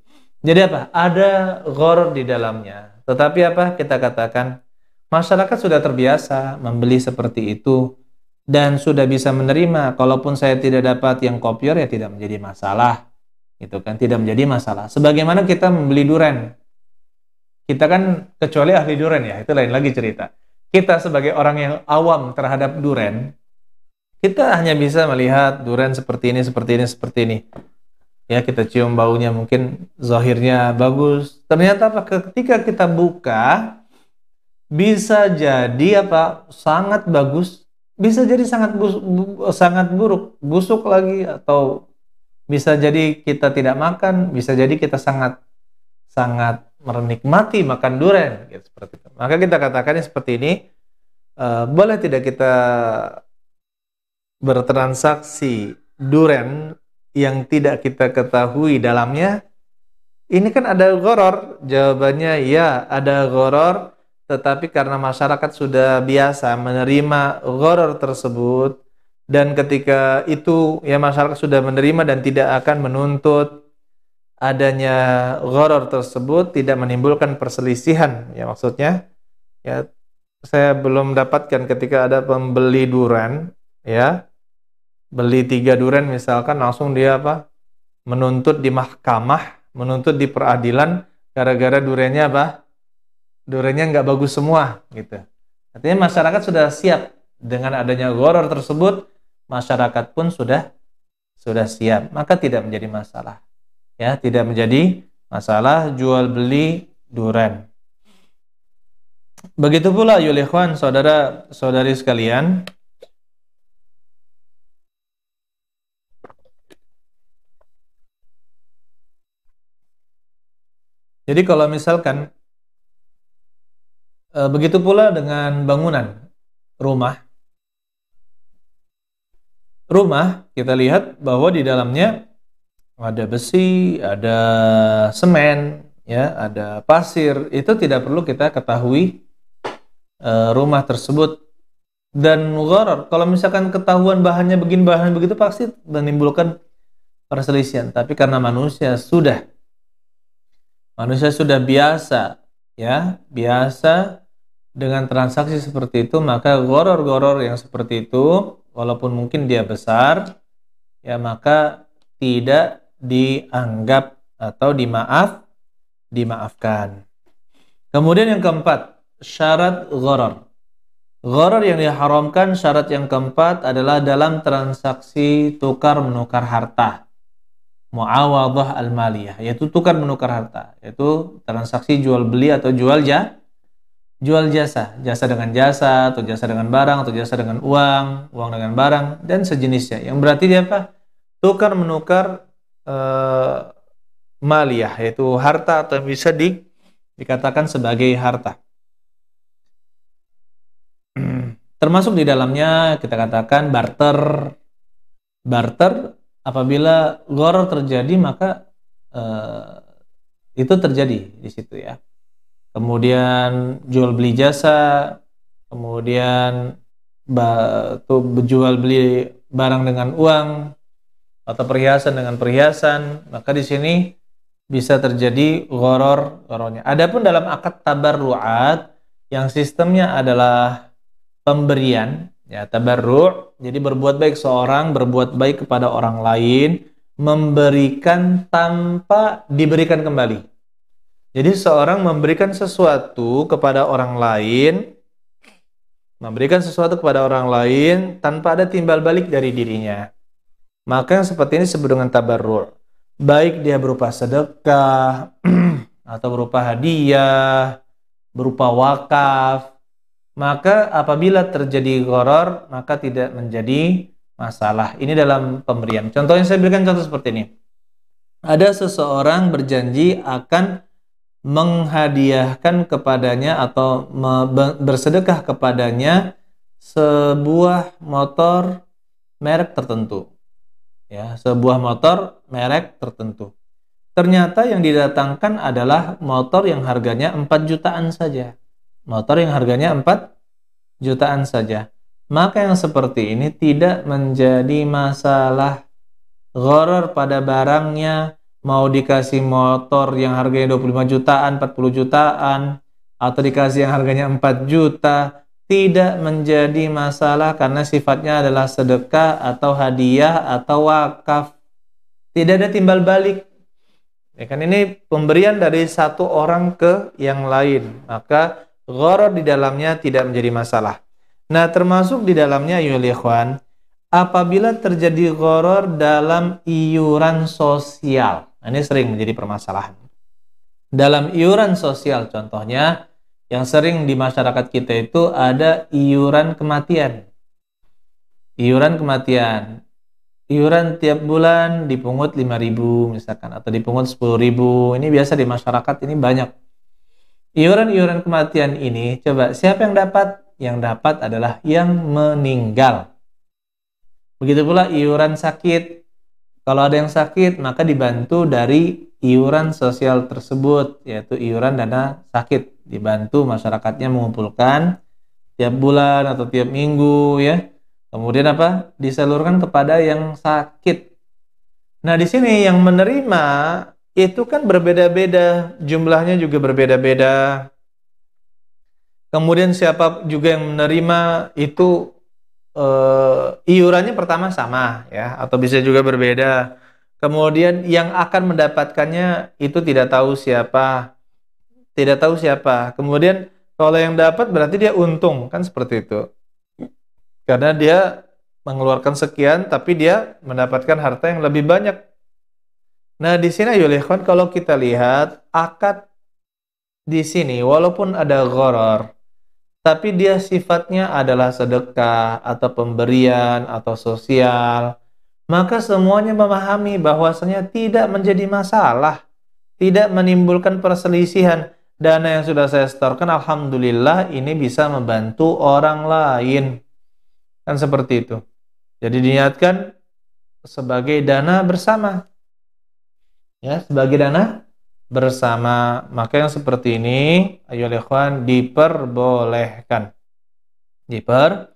Jadi apa? Ada ghor di dalamnya. Tetapi apa? Kita katakan masyarakat sudah terbiasa membeli seperti itu dan sudah bisa menerima. Kalaupun saya tidak dapat yang kopior ya tidak menjadi masalah. itu kan? Tidak menjadi masalah. Sebagaimana kita membeli duren. Kita kan kecuali ahli duren ya, itu lain lagi cerita kita sebagai orang yang awam terhadap duren, kita hanya bisa melihat duren seperti ini, seperti ini, seperti ini. Ya, kita cium baunya mungkin zahirnya bagus. Ternyata apa? Ketika kita buka, bisa jadi apa? Sangat bagus, bisa jadi sangat bus, bu, sangat buruk, busuk lagi atau bisa jadi kita tidak makan, bisa jadi kita sangat sangat menikmati makan durian gitu seperti itu. Maka kita katakan seperti ini uh, boleh tidak kita bertransaksi durian yang tidak kita ketahui dalamnya? Ini kan ada goror. Jawabannya ya, ada goror. Tetapi karena masyarakat sudah biasa menerima goror tersebut, dan ketika itu ya masyarakat sudah menerima dan tidak akan menuntut adanya gharar tersebut tidak menimbulkan perselisihan ya maksudnya ya saya belum dapatkan ketika ada pembeli durian ya beli tiga duren misalkan langsung dia apa menuntut di mahkamah menuntut di peradilan gara-gara durennya apa durennya nggak bagus semua gitu artinya masyarakat sudah siap dengan adanya goror tersebut masyarakat pun sudah sudah siap maka tidak menjadi masalah ya tidak menjadi masalah jual beli duren. Begitu pula yulihwan saudara-saudari sekalian. Jadi kalau misalkan e, begitu pula dengan bangunan rumah. Rumah kita lihat bahwa di dalamnya ada besi, ada semen, ya, ada pasir. Itu tidak perlu kita ketahui e, rumah tersebut dan gharar. Kalau misalkan ketahuan bahannya begini, bahan begitu pasti menimbulkan perselisihan. Tapi karena manusia sudah manusia sudah biasa ya, biasa dengan transaksi seperti itu, maka ngoror-ngoror yang seperti itu walaupun mungkin dia besar ya maka tidak dianggap atau dimaaf dimaafkan. Kemudian yang keempat, syarat gharar. Gharar yang diharamkan syarat yang keempat adalah dalam transaksi tukar menukar harta. Muawadhah al-maliyah, yaitu tukar menukar harta, yaitu transaksi jual beli atau jual ja jual jasa, jasa dengan jasa atau jasa dengan barang atau jasa dengan uang, uang dengan barang dan sejenisnya. Yang berarti dia apa? Tukar menukar Malia eh, maliyah yaitu harta atau yang bisa di, dikatakan sebagai harta. Termasuk di dalamnya kita katakan barter barter apabila gor terjadi maka e, itu terjadi di situ ya. Kemudian jual beli jasa, kemudian tuh jual beli barang dengan uang, atau perhiasan dengan perhiasan, maka di sini bisa terjadi goror gorornya. Adapun dalam akad tabarruat yang sistemnya adalah pemberian ya tabarru' jadi berbuat baik seorang berbuat baik kepada orang lain memberikan tanpa diberikan kembali. Jadi seorang memberikan sesuatu kepada orang lain memberikan sesuatu kepada orang lain tanpa ada timbal balik dari dirinya. Maka yang seperti ini disebut dengan tabarru'. Baik dia berupa sedekah atau berupa hadiah, berupa wakaf. Maka apabila terjadi goror, maka tidak menjadi masalah. Ini dalam pemberian. Contohnya saya berikan contoh seperti ini. Ada seseorang berjanji akan menghadiahkan kepadanya atau bersedekah kepadanya sebuah motor merek tertentu ya sebuah motor merek tertentu. Ternyata yang didatangkan adalah motor yang harganya 4 jutaan saja. Motor yang harganya 4 jutaan saja. Maka yang seperti ini tidak menjadi masalah goror pada barangnya mau dikasih motor yang harganya 25 jutaan, 40 jutaan, atau dikasih yang harganya 4 juta, tidak menjadi masalah karena sifatnya adalah sedekah atau hadiah atau wakaf. Tidak ada timbal balik. Ya kan ini pemberian dari satu orang ke yang lain. Maka gharar di dalamnya tidak menjadi masalah. Nah, termasuk di dalamnya yul ikhwan, apabila terjadi gharar dalam iuran sosial. Nah, ini sering menjadi permasalahan. Dalam iuran sosial contohnya yang sering di masyarakat kita itu ada iuran kematian. Iuran kematian. Iuran tiap bulan dipungut 5.000 misalkan atau dipungut 10.000. Ini biasa di masyarakat ini banyak. Iuran-iuran kematian ini coba siapa yang dapat? Yang dapat adalah yang meninggal. Begitu pula iuran sakit. Kalau ada yang sakit maka dibantu dari iuran sosial tersebut, yaitu iuran dana sakit. Dibantu masyarakatnya mengumpulkan tiap bulan atau tiap minggu ya. Kemudian apa? Disalurkan kepada yang sakit. Nah, di sini yang menerima itu kan berbeda-beda, jumlahnya juga berbeda-beda. Kemudian siapa juga yang menerima itu e, iurannya pertama sama ya atau bisa juga berbeda. Kemudian yang akan mendapatkannya itu tidak tahu siapa, tidak tahu siapa. Kemudian kalau yang dapat berarti dia untung kan seperti itu. Karena dia mengeluarkan sekian tapi dia mendapatkan harta yang lebih banyak. Nah, di sini yulikhan kalau kita lihat akad di sini walaupun ada goror tapi dia sifatnya adalah sedekah atau pemberian atau sosial maka semuanya memahami bahwasanya tidak menjadi masalah, tidak menimbulkan perselisihan. Dana yang sudah saya setorkan, alhamdulillah ini bisa membantu orang lain. Kan seperti itu. Jadi diniatkan sebagai dana bersama. Ya, sebagai dana bersama. Maka yang seperti ini, ayo lekuan diperbolehkan. Diper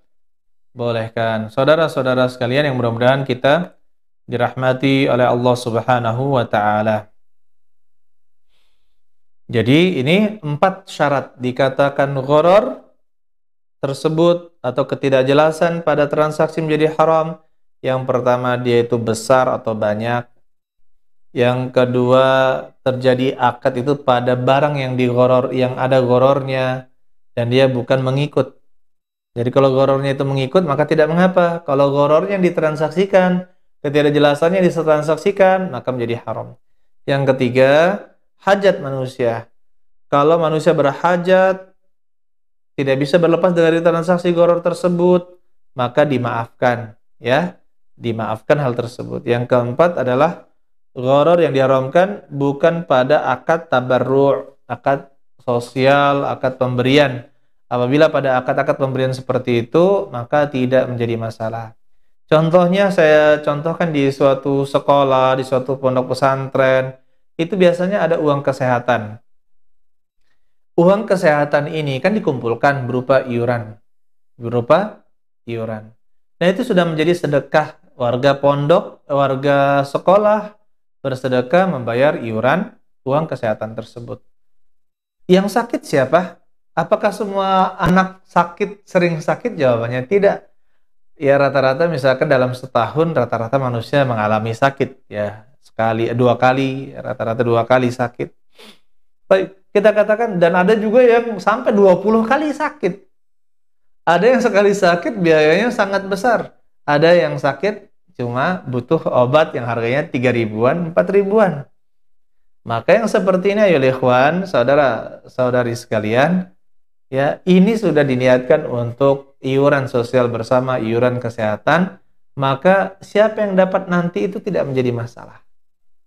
bolehkan. Saudara-saudara sekalian yang mudah-mudahan kita dirahmati oleh Allah Subhanahu wa taala. Jadi ini empat syarat dikatakan goror tersebut atau ketidakjelasan pada transaksi menjadi haram. Yang pertama dia itu besar atau banyak. Yang kedua terjadi akad itu pada barang yang digoror yang ada gorornya dan dia bukan mengikut jadi kalau gorornya itu mengikut maka tidak mengapa. Kalau gorornya yang ditransaksikan, ketidakjelasannya ditransaksikan maka menjadi haram. Yang ketiga, hajat manusia. Kalau manusia berhajat tidak bisa berlepas dari transaksi goror tersebut, maka dimaafkan, ya. Dimaafkan hal tersebut. Yang keempat adalah goror yang diharamkan bukan pada akad tabarru', akad sosial, akad pemberian Apabila pada akad-akad pemberian seperti itu, maka tidak menjadi masalah. Contohnya saya contohkan di suatu sekolah, di suatu pondok pesantren, itu biasanya ada uang kesehatan. Uang kesehatan ini kan dikumpulkan berupa iuran, berupa iuran. Nah itu sudah menjadi sedekah warga pondok, warga sekolah bersedekah membayar iuran uang kesehatan tersebut. Yang sakit siapa? Apakah semua anak sakit sering sakit? Jawabannya tidak. Ya rata-rata misalkan dalam setahun rata-rata manusia mengalami sakit ya sekali dua kali rata-rata dua kali sakit. Baik, kita katakan dan ada juga yang sampai 20 kali sakit. Ada yang sekali sakit biayanya sangat besar. Ada yang sakit cuma butuh obat yang harganya tiga ribuan, empat ribuan. Maka yang seperti ini ayo ikhwan, saudara-saudari sekalian, ya ini sudah diniatkan untuk iuran sosial bersama iuran kesehatan maka siapa yang dapat nanti itu tidak menjadi masalah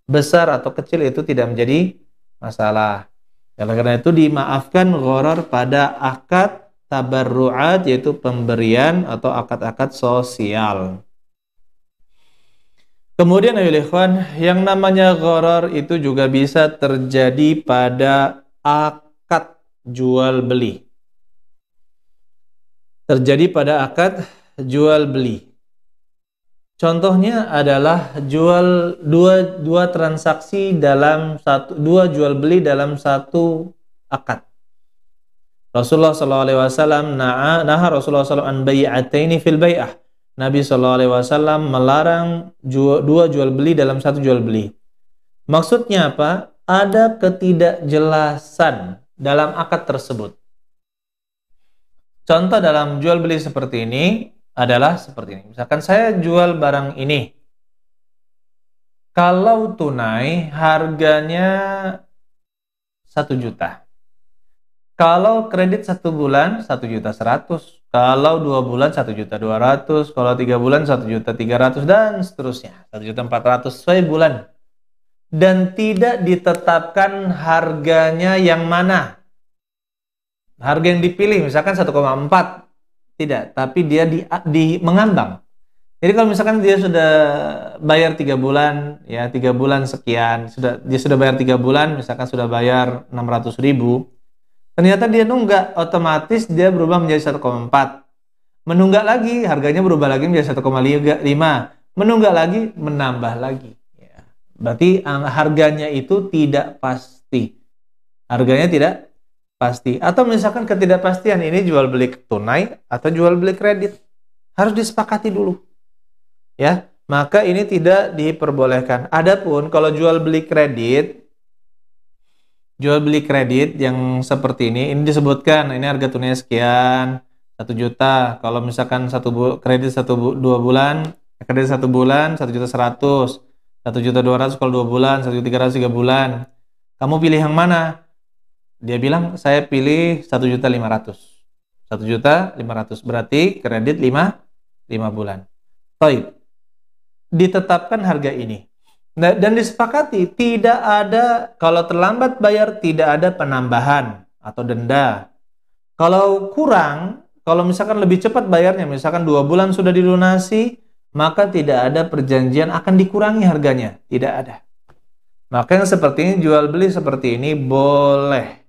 besar atau kecil itu tidak menjadi masalah oleh karena itu dimaafkan ghoror pada akad tabarruat yaitu pemberian atau akad-akad sosial Kemudian ayo ikhwan, yang namanya ghoror itu juga bisa terjadi pada akad jual beli terjadi pada akad jual beli. Contohnya adalah jual dua, dua transaksi dalam satu dua jual beli dalam satu akad. Rasulullah sallallahu Alaihi Wasallam nah Rasulullah sallallahu alaihi fil bai'ah. Nabi sallallahu Alaihi Wasallam melarang jual, dua jual beli dalam satu jual beli. Maksudnya apa? Ada ketidakjelasan dalam akad tersebut. Contoh dalam jual beli seperti ini adalah seperti ini. Misalkan saya jual barang ini. Kalau tunai harganya 1 juta. Kalau kredit 1 bulan 1 juta 100, kalau 2 bulan 1 juta 200, kalau 3 bulan 1 juta 300 dan seterusnya 1 juta 400 sesuai bulan dan tidak ditetapkan harganya yang mana harga yang dipilih misalkan 1,4 tidak, tapi dia di, di mengambang. Jadi kalau misalkan dia sudah bayar tiga bulan, ya tiga bulan sekian, sudah dia sudah bayar tiga bulan, misalkan sudah bayar 600 ribu, ternyata dia nunggak, otomatis dia berubah menjadi 1,4. Menunggak lagi, harganya berubah lagi menjadi 1,5. Menunggak lagi, menambah lagi. Ya, berarti eh, harganya itu tidak pasti. Harganya tidak pasti atau misalkan ketidakpastian ini jual beli tunai atau jual beli kredit harus disepakati dulu ya maka ini tidak diperbolehkan adapun kalau jual beli kredit jual beli kredit yang seperti ini ini disebutkan ini harga tunai sekian satu juta kalau misalkan satu bu kredit satu bu dua bulan kredit satu bulan satu juta seratus satu juta dua ratus kalau dua bulan satu juta tiga ratus tiga bulan kamu pilih yang mana dia bilang saya pilih satu juta lima ratus satu juta lima ratus berarti kredit lima lima bulan Baik. ditetapkan harga ini nah, dan disepakati tidak ada kalau terlambat bayar tidak ada penambahan atau denda kalau kurang kalau misalkan lebih cepat bayarnya misalkan dua bulan sudah dilunasi maka tidak ada perjanjian akan dikurangi harganya tidak ada maka yang seperti ini jual beli seperti ini boleh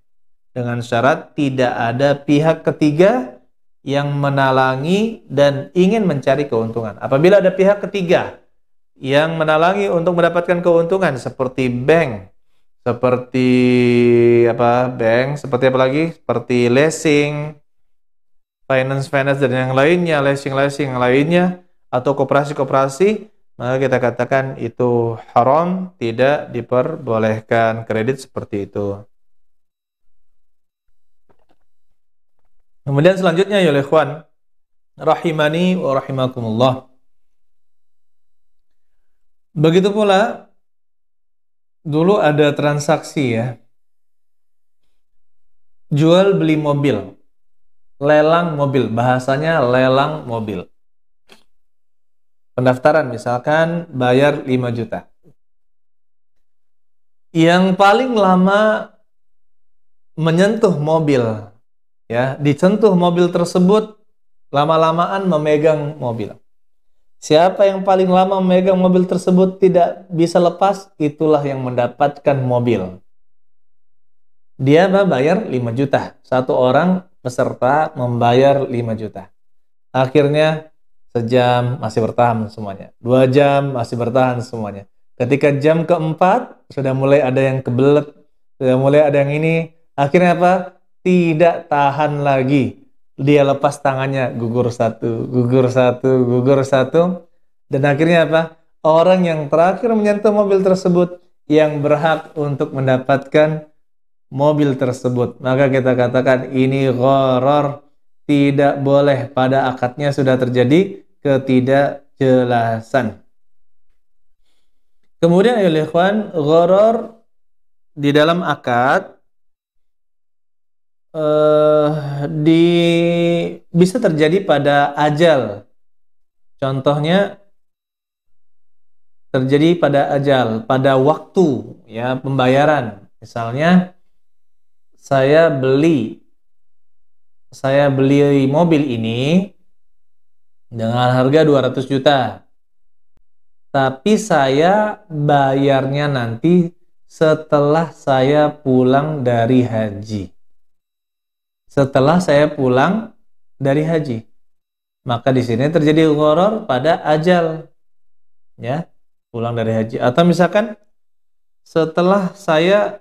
dengan syarat tidak ada pihak ketiga yang menalangi dan ingin mencari keuntungan. Apabila ada pihak ketiga yang menalangi untuk mendapatkan keuntungan seperti bank, seperti apa bank, seperti apa lagi? Seperti leasing, finance finance dan yang lainnya, leasing leasing yang lainnya atau koperasi-koperasi, maka kita katakan itu haram, tidak diperbolehkan kredit seperti itu. Kemudian selanjutnya ya ikhwan, rahimani wa rahimakumullah. Begitu pula dulu ada transaksi ya. Jual beli mobil. Lelang mobil, bahasanya lelang mobil. Pendaftaran misalkan bayar 5 juta. Yang paling lama menyentuh mobil ya dicentuh mobil tersebut lama-lamaan memegang mobil. Siapa yang paling lama memegang mobil tersebut tidak bisa lepas, itulah yang mendapatkan mobil. Dia bayar 5 juta. Satu orang peserta membayar 5 juta. Akhirnya sejam masih bertahan semuanya. Dua jam masih bertahan semuanya. Ketika jam keempat sudah mulai ada yang kebelet, sudah mulai ada yang ini. Akhirnya apa? tidak tahan lagi. Dia lepas tangannya, gugur satu, gugur satu, gugur satu. Dan akhirnya apa? Orang yang terakhir menyentuh mobil tersebut yang berhak untuk mendapatkan mobil tersebut. Maka kita katakan ini horor tidak boleh pada akadnya sudah terjadi ketidakjelasan. Kemudian ya ikhwan, di dalam akad eh, di bisa terjadi pada ajal. Contohnya terjadi pada ajal, pada waktu ya pembayaran. Misalnya saya beli saya beli mobil ini dengan harga 200 juta. Tapi saya bayarnya nanti setelah saya pulang dari haji setelah saya pulang dari haji. Maka di sini terjadi ghoror pada ajal. Ya, pulang dari haji atau misalkan setelah saya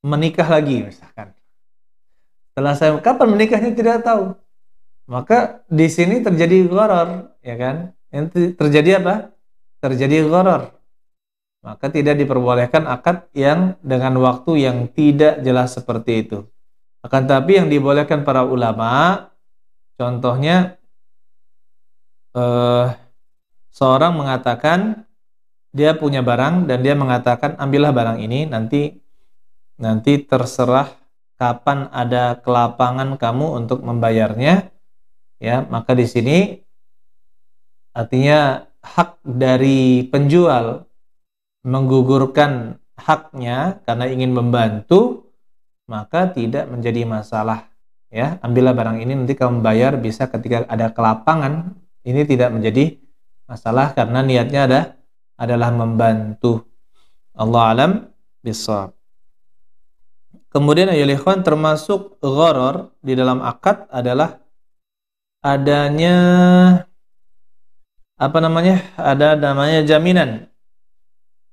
menikah lagi misalkan. Setelah saya kapan menikahnya tidak tahu. Maka di sini terjadi ghoror, ya kan? Yang terjadi apa? Terjadi ghoror. Maka tidak diperbolehkan akad yang dengan waktu yang tidak jelas seperti itu. Akan tapi yang dibolehkan para ulama, contohnya eh, seorang mengatakan dia punya barang dan dia mengatakan ambillah barang ini nanti nanti terserah kapan ada kelapangan kamu untuk membayarnya ya maka di sini artinya hak dari penjual menggugurkan haknya karena ingin membantu maka tidak menjadi masalah ya ambillah barang ini nanti kamu bayar bisa ketika ada kelapangan ini tidak menjadi masalah karena niatnya ada adalah membantu Allah alam bisawab kemudian ayol ikhwan termasuk ghoror di dalam akad adalah adanya apa namanya ada namanya jaminan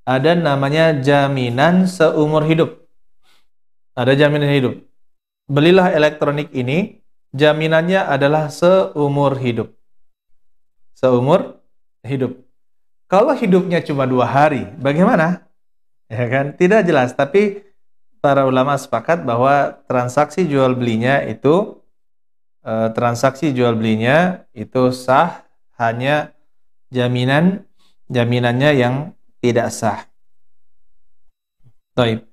ada namanya jaminan seumur hidup ada jaminan hidup. Belilah elektronik ini, jaminannya adalah seumur hidup. Seumur hidup. Kalau hidupnya cuma dua hari, bagaimana? Ya kan? Tidak jelas, tapi para ulama sepakat bahwa transaksi jual belinya itu eh, transaksi jual belinya itu sah hanya jaminan jaminannya yang tidak sah. Baik.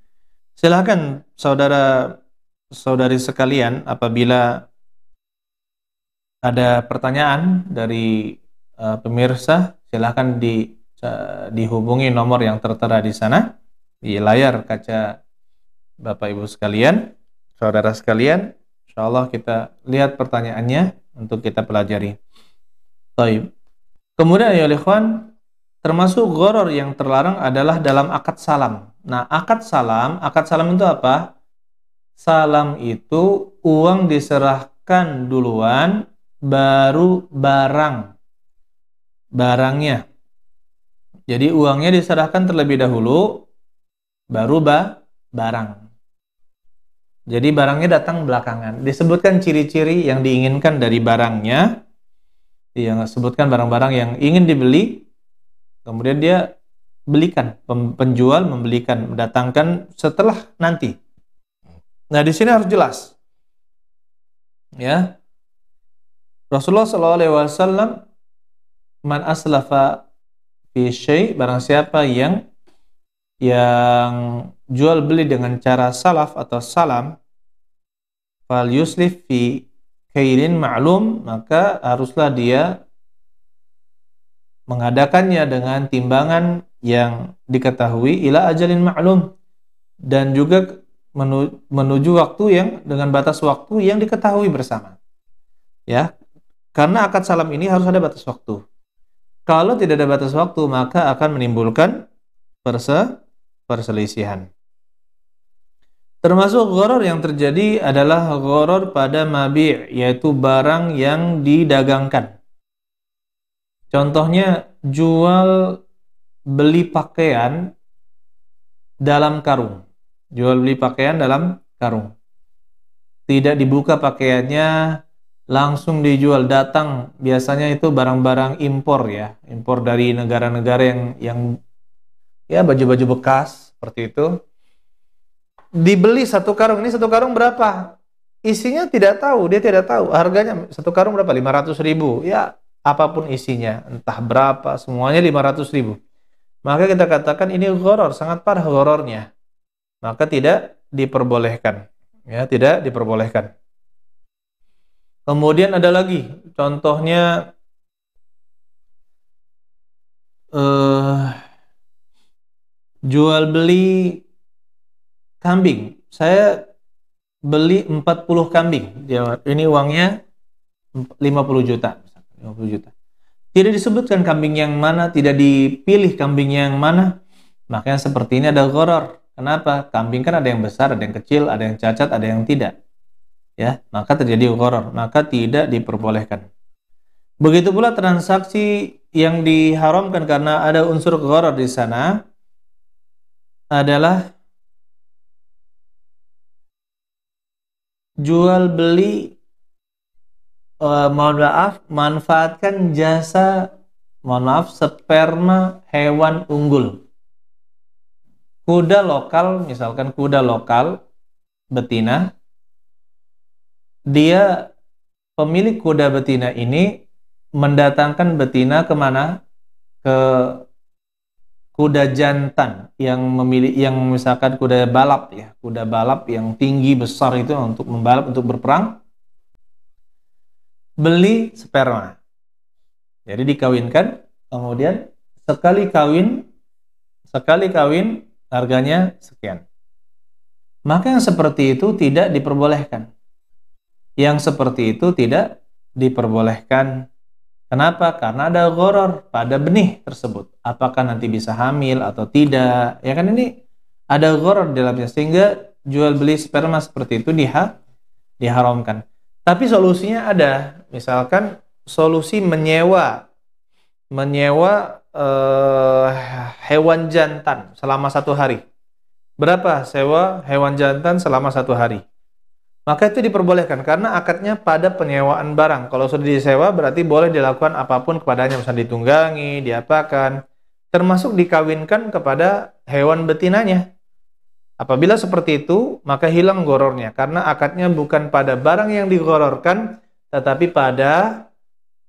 Silahkan saudara saudari sekalian apabila ada pertanyaan dari uh, pemirsa silahkan di, uh, dihubungi nomor yang tertera di sana di layar kaca Bapak Ibu sekalian, saudara sekalian, insya Allah kita lihat pertanyaannya untuk kita pelajari. Taib. Kemudian ya ikhwan, termasuk goror yang terlarang adalah dalam akad salam. Nah, akad salam, akad salam itu apa? Salam itu uang diserahkan duluan baru barang barangnya. Jadi uangnya diserahkan terlebih dahulu baru ba barang. Jadi barangnya datang belakangan. Disebutkan ciri-ciri yang diinginkan dari barangnya. Yang disebutkan barang-barang yang ingin dibeli. Kemudian dia belikan penjual membelikan mendatangkan setelah nanti nah di sini harus jelas ya Rasulullah Shallallahu Alaihi Wasallam man aslafa fi syai barang siapa yang yang jual beli dengan cara salaf atau salam fal yuslif fi kailin ma'lum maka haruslah dia mengadakannya dengan timbangan yang diketahui ila ajalin ma'lum dan juga menuju waktu yang dengan batas waktu yang diketahui bersama. Ya. Karena akad salam ini harus ada batas waktu. Kalau tidak ada batas waktu, maka akan menimbulkan perse perselisihan. Termasuk goror yang terjadi adalah goror pada mabi' yaitu barang yang didagangkan. Contohnya jual beli pakaian dalam karung. Jual beli pakaian dalam karung. Tidak dibuka pakaiannya, langsung dijual datang biasanya itu barang-barang impor ya impor dari negara-negara yang yang ya baju-baju bekas seperti itu dibeli satu karung ini satu karung berapa isinya tidak tahu dia tidak tahu harganya satu karung berapa 500 ribu ya apapun isinya entah berapa semuanya 500 ribu maka kita katakan ini ghoror, sangat parah ghorornya. Maka tidak diperbolehkan. Ya, tidak diperbolehkan. Kemudian ada lagi, contohnya uh, jual beli kambing. Saya beli 40 kambing. Ini uangnya 50 juta, 50 juta. Tidak disebutkan kambing yang mana, tidak dipilih kambing yang mana. Makanya seperti ini ada goror. Kenapa? Kambing kan ada yang besar, ada yang kecil, ada yang cacat, ada yang tidak. Ya, maka terjadi goror. Maka tidak diperbolehkan. Begitu pula transaksi yang diharamkan karena ada unsur goror di sana adalah jual beli uh, mohon maaf manfaatkan jasa mohon maaf sperma hewan unggul kuda lokal misalkan kuda lokal betina dia pemilik kuda betina ini mendatangkan betina kemana ke kuda jantan yang memilih yang misalkan kuda balap ya kuda balap yang tinggi besar itu untuk membalap untuk berperang beli sperma. Jadi dikawinkan, kemudian sekali kawin, sekali kawin harganya sekian. Maka yang seperti itu tidak diperbolehkan. Yang seperti itu tidak diperbolehkan. Kenapa? Karena ada goror pada benih tersebut. Apakah nanti bisa hamil atau tidak? Ya kan ini ada goror di dalamnya sehingga jual beli sperma seperti itu diha diharamkan. Tapi solusinya ada. Misalkan solusi menyewa menyewa eh, hewan jantan selama satu hari. Berapa sewa hewan jantan selama satu hari? Maka itu diperbolehkan karena akadnya pada penyewaan barang. Kalau sudah disewa berarti boleh dilakukan apapun kepadanya, misalnya ditunggangi, diapakan, termasuk dikawinkan kepada hewan betinanya. Apabila seperti itu, maka hilang gorornya karena akadnya bukan pada barang yang digororkan, tetapi pada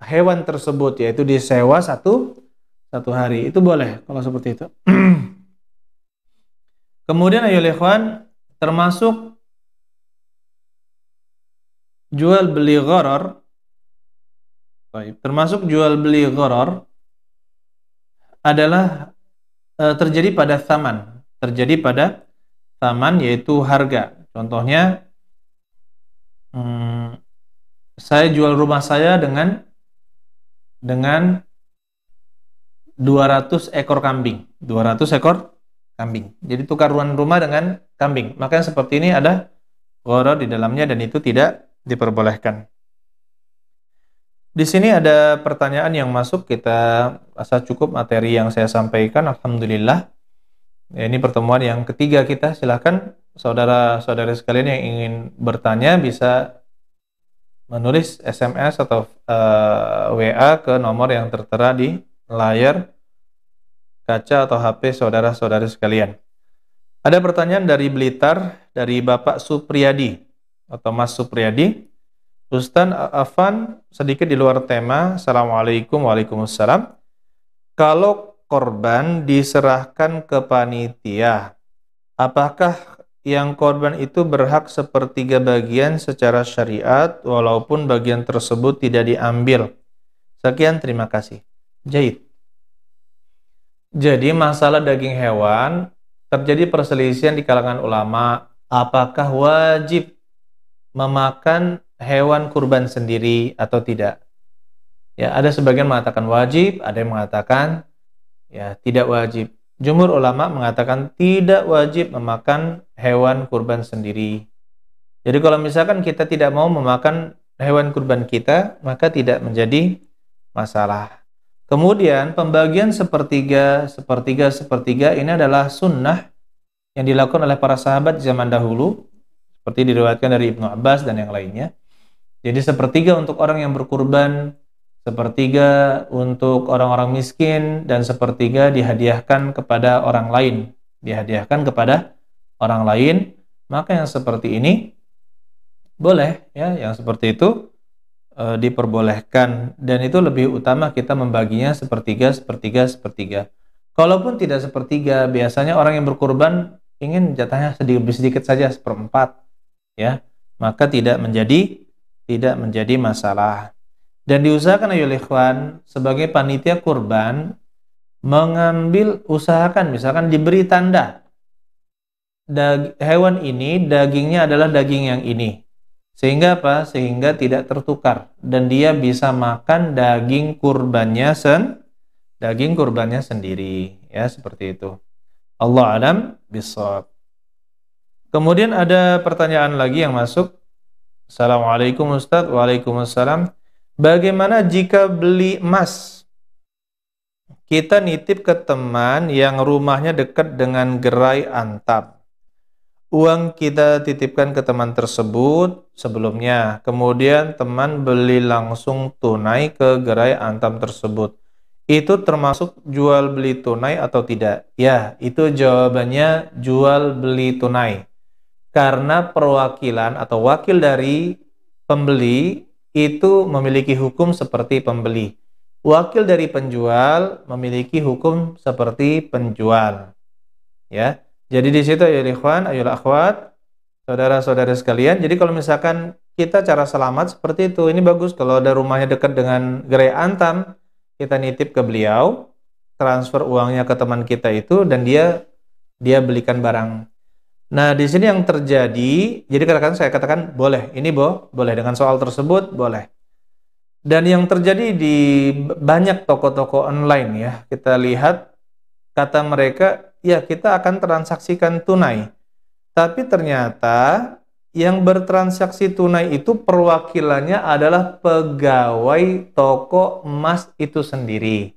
hewan tersebut yaitu disewa satu satu hari itu boleh kalau seperti itu kemudian ayo ikhwan termasuk jual beli goror termasuk jual beli goror adalah e, terjadi pada taman terjadi pada taman yaitu harga contohnya hmm, saya jual rumah saya dengan dengan 200 ekor kambing, 200 ekor kambing. Jadi ruan rumah dengan kambing. Makanya seperti ini ada goro di dalamnya dan itu tidak diperbolehkan. Di sini ada pertanyaan yang masuk, kita rasa cukup materi yang saya sampaikan, Alhamdulillah. Ya, ini pertemuan yang ketiga kita, silahkan saudara saudara sekalian yang ingin bertanya bisa menulis SMS atau uh, eh, WA ke nomor yang tertera di layar kaca atau HP saudara saudara sekalian. Ada pertanyaan dari Blitar dari Bapak Supriyadi atau Mas Supriyadi. Ustaz Afan sedikit di luar tema. Assalamualaikum Waalaikumsalam. Kalau korban diserahkan ke panitia, apakah yang korban itu berhak sepertiga bagian secara syariat walaupun bagian tersebut tidak diambil. Sekian terima kasih. Jahit. Jadi masalah daging hewan terjadi perselisihan di kalangan ulama apakah wajib memakan hewan kurban sendiri atau tidak. Ya, ada sebagian mengatakan wajib, ada yang mengatakan ya tidak wajib. Jumhur ulama mengatakan tidak wajib memakan hewan kurban sendiri. Jadi kalau misalkan kita tidak mau memakan hewan kurban kita, maka tidak menjadi masalah. Kemudian pembagian sepertiga, sepertiga, sepertiga ini adalah sunnah yang dilakukan oleh para sahabat zaman dahulu, seperti diriwayatkan dari Ibnu Abbas dan yang lainnya. Jadi sepertiga untuk orang yang berkurban, sepertiga untuk orang-orang miskin dan sepertiga dihadiahkan kepada orang lain dihadiahkan kepada orang lain maka yang seperti ini boleh ya yang seperti itu e, diperbolehkan dan itu lebih utama kita membaginya sepertiga sepertiga sepertiga kalaupun tidak sepertiga biasanya orang yang berkurban ingin jatahnya sedikit sedikit saja seperempat ya maka tidak menjadi tidak menjadi masalah dan diusahakan ayo ikhwan sebagai panitia kurban mengambil usahakan misalkan diberi tanda dag, hewan ini dagingnya adalah daging yang ini sehingga apa sehingga tidak tertukar dan dia bisa makan daging kurbannya sen daging kurbannya sendiri ya seperti itu Allah alam bisawab kemudian ada pertanyaan lagi yang masuk Assalamualaikum Ustaz Waalaikumsalam Bagaimana jika beli emas? Kita nitip ke teman yang rumahnya dekat dengan gerai antap. Uang kita titipkan ke teman tersebut sebelumnya. Kemudian teman beli langsung tunai ke gerai antam tersebut. Itu termasuk jual beli tunai atau tidak? Ya, itu jawabannya jual beli tunai. Karena perwakilan atau wakil dari pembeli itu memiliki hukum seperti pembeli. Wakil dari penjual memiliki hukum seperti penjual. Ya. Jadi di situ ayo ikhwan, ayo akhwat, saudara-saudara sekalian. Jadi kalau misalkan kita cara selamat seperti itu, ini bagus kalau ada rumahnya dekat dengan gerai antam, kita nitip ke beliau, transfer uangnya ke teman kita itu dan dia dia belikan barang Nah, di sini yang terjadi, jadi kadang-kadang saya katakan boleh, ini bo, boleh dengan soal tersebut boleh. Dan yang terjadi di banyak toko-toko online ya, kita lihat kata mereka, ya kita akan transaksikan tunai. Tapi ternyata yang bertransaksi tunai itu perwakilannya adalah pegawai toko emas itu sendiri.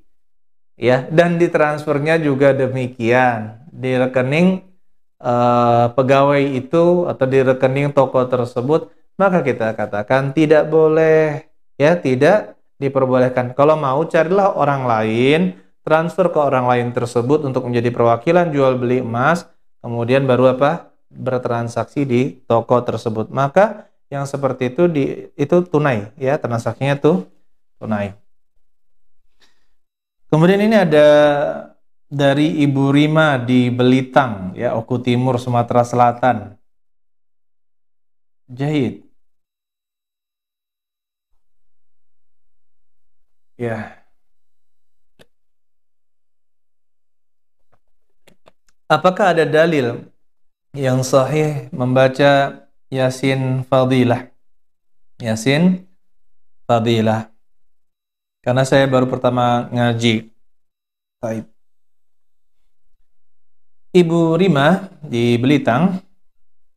Ya, dan ditransfernya juga demikian di rekening uh, pegawai itu atau di rekening toko tersebut, maka kita katakan tidak boleh, ya tidak diperbolehkan. Kalau mau carilah orang lain, transfer ke orang lain tersebut untuk menjadi perwakilan jual beli emas, kemudian baru apa? bertransaksi di toko tersebut. Maka yang seperti itu di itu tunai ya, transaksinya tuh tunai. Kemudian ini ada dari Ibu Rima di Belitang, ya Oku Timur, Sumatera Selatan. Jahit. Ya. Apakah ada dalil yang sahih membaca Yasin Fadilah? Yasin Fadilah. Karena saya baru pertama ngaji. Baik. Ibu Rima di Belitang,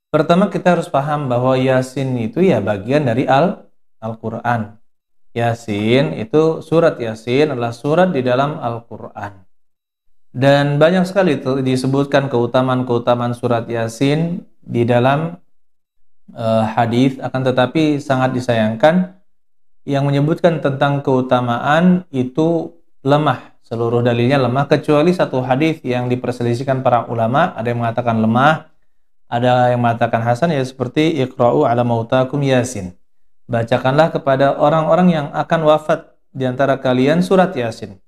pertama kita harus paham bahwa Yasin itu ya bagian dari Al Al-Qur'an. Yasin itu surat Yasin adalah surat di dalam Al-Qur'an. Dan banyak sekali disebutkan keutamaan-keutamaan surat Yasin di dalam e, hadis akan tetapi sangat disayangkan yang menyebutkan tentang keutamaan itu lemah seluruh dalilnya lemah kecuali satu hadis yang diperselisihkan para ulama ada yang mengatakan lemah ada yang mengatakan hasan ya seperti iqra'u ala mautakum yasin bacakanlah kepada orang-orang yang akan wafat di antara kalian surat yasin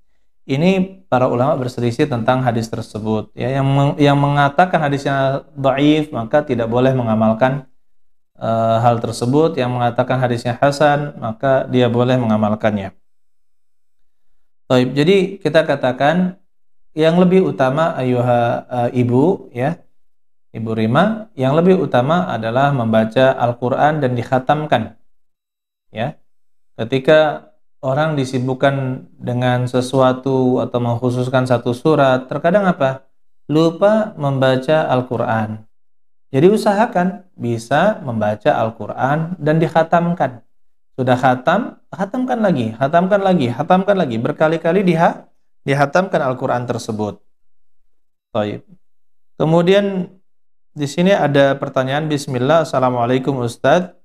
ini para ulama berselisih tentang hadis tersebut ya yang yang mengatakan hadisnya dhaif maka tidak boleh mengamalkan uh, hal tersebut yang mengatakan hadisnya hasan maka dia boleh mengamalkannya Baik, Jadi kita katakan yang lebih utama ayuha e, ibu ya. Ibu Rima, yang lebih utama adalah membaca Al-Qur'an dan dikhatamkan. Ya. Ketika orang disibukkan dengan sesuatu atau mengkhususkan satu surat, terkadang apa? Lupa membaca Al-Qur'an. Jadi usahakan bisa membaca Al-Qur'an dan dikhatamkan. Sudah hatam, hatamkan lagi, hatamkan lagi, hatamkan lagi. Berkali-kali diha, dihatamkan Al-Quran tersebut. Taib. Kemudian di sini ada pertanyaan Bismillah, Assalamualaikum Ustadz.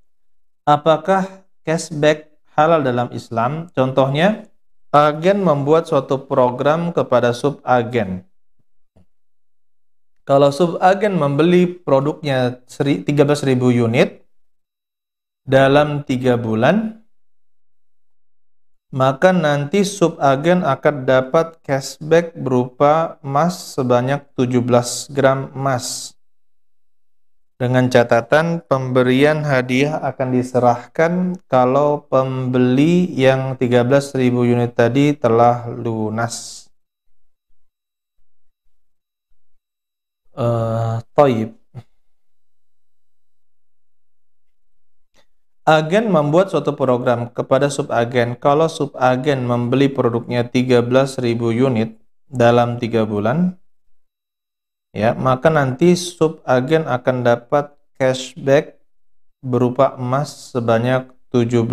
Apakah cashback halal dalam Islam? Contohnya, agen membuat suatu program kepada sub agen. Kalau sub agen membeli produknya 13.000 unit, dalam tiga bulan, maka nanti subagen akan dapat cashback berupa emas sebanyak 17 gram emas. Dengan catatan pemberian hadiah akan diserahkan kalau pembeli yang 13.000 unit tadi telah lunas. Uh, toib. Agen membuat suatu program kepada subagen. Kalau subagen membeli produknya 13.000 unit dalam 3 bulan, ya, maka nanti subagen akan dapat cashback berupa emas sebanyak 17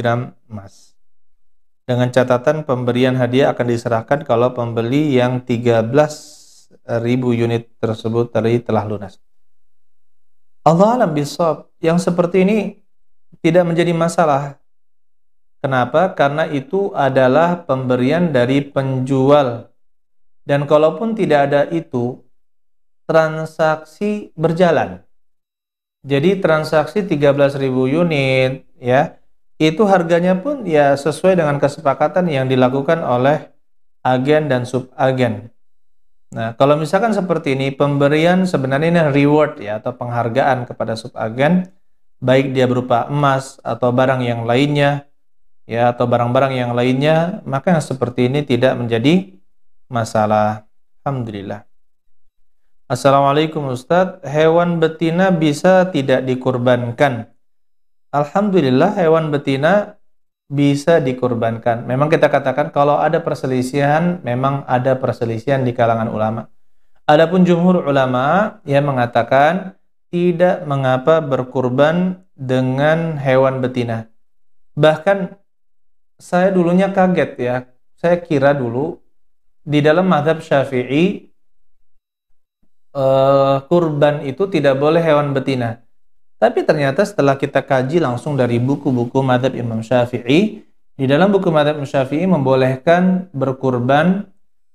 gram emas. Dengan catatan pemberian hadiah akan diserahkan kalau pembeli yang 13.000 unit tersebut tadi telah lunas. Allah alam bisop Yang seperti ini tidak menjadi masalah. Kenapa? Karena itu adalah pemberian dari penjual. Dan kalaupun tidak ada itu, transaksi berjalan. Jadi transaksi 13.000 unit ya, itu harganya pun ya sesuai dengan kesepakatan yang dilakukan oleh agen dan subagen. Nah, kalau misalkan seperti ini pemberian sebenarnya ini reward ya atau penghargaan kepada subagen baik dia berupa emas atau barang yang lainnya ya atau barang-barang yang lainnya maka yang seperti ini tidak menjadi masalah alhamdulillah Assalamualaikum Ustaz hewan betina bisa tidak dikurbankan Alhamdulillah hewan betina bisa dikurbankan memang kita katakan kalau ada perselisihan memang ada perselisihan di kalangan ulama Adapun jumhur ulama yang mengatakan tidak mengapa berkurban dengan hewan betina. Bahkan saya dulunya kaget ya. Saya kira dulu di dalam madhab syafi'i eh, kurban itu tidak boleh hewan betina. Tapi ternyata setelah kita kaji langsung dari buku-buku madhab Imam Syafi'i, di dalam buku madhab Syafi'i membolehkan berkurban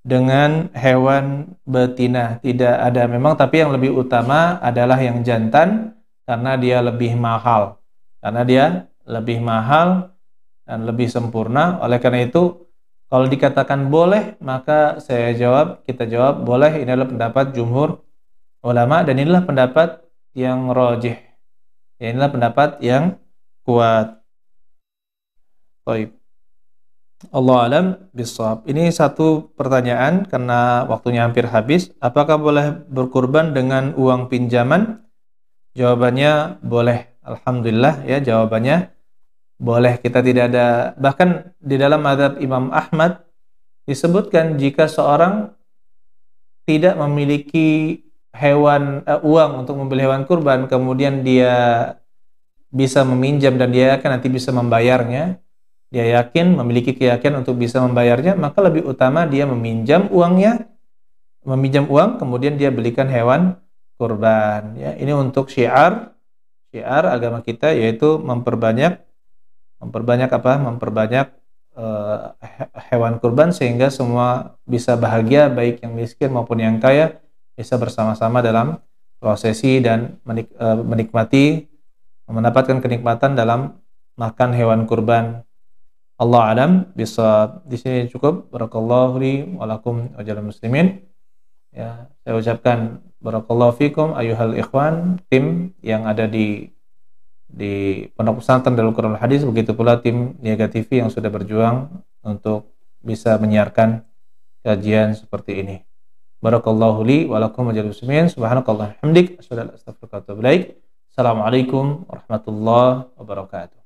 dengan hewan betina. Tidak ada memang, tapi yang lebih utama adalah yang jantan karena dia lebih mahal. Karena dia lebih mahal dan lebih sempurna. Oleh karena itu, kalau dikatakan boleh, maka saya jawab, kita jawab boleh. Ini adalah pendapat jumhur ulama dan inilah pendapat yang rojih. Inilah pendapat yang kuat. Baik. Allah alam bisawab. Ini satu pertanyaan karena waktunya hampir habis. Apakah boleh berkurban dengan uang pinjaman? Jawabannya boleh. Alhamdulillah ya jawabannya boleh. Kita tidak ada bahkan di dalam adab Imam Ahmad disebutkan jika seorang tidak memiliki hewan uh, uang untuk membeli hewan kurban kemudian dia bisa meminjam dan dia akan nanti bisa membayarnya dia yakin memiliki keyakinan untuk bisa membayarnya, maka lebih utama dia meminjam uangnya, meminjam uang kemudian dia belikan hewan kurban. Ya, ini untuk syiar syiar agama kita yaitu memperbanyak memperbanyak apa? Memperbanyak uh, hewan kurban sehingga semua bisa bahagia baik yang miskin maupun yang kaya bisa bersama-sama dalam prosesi dan menik, uh, menikmati mendapatkan kenikmatan dalam makan hewan kurban Allah alam bisa di sini cukup barakallahu li wa lakum muslimin ya saya ucapkan barakallahu fikum ayuhal ikhwan tim yang ada di di Pondok Pesantren Darul Quran Hadis begitu pula tim Niaga TV yang sudah berjuang untuk bisa menyiarkan kajian seperti ini. Barakallahu li wa lakum muslimin. Subhanakallahumma hamdik asyhadu an la ilaha illa anta astaghfiruka warahmatullahi wabarakatuh.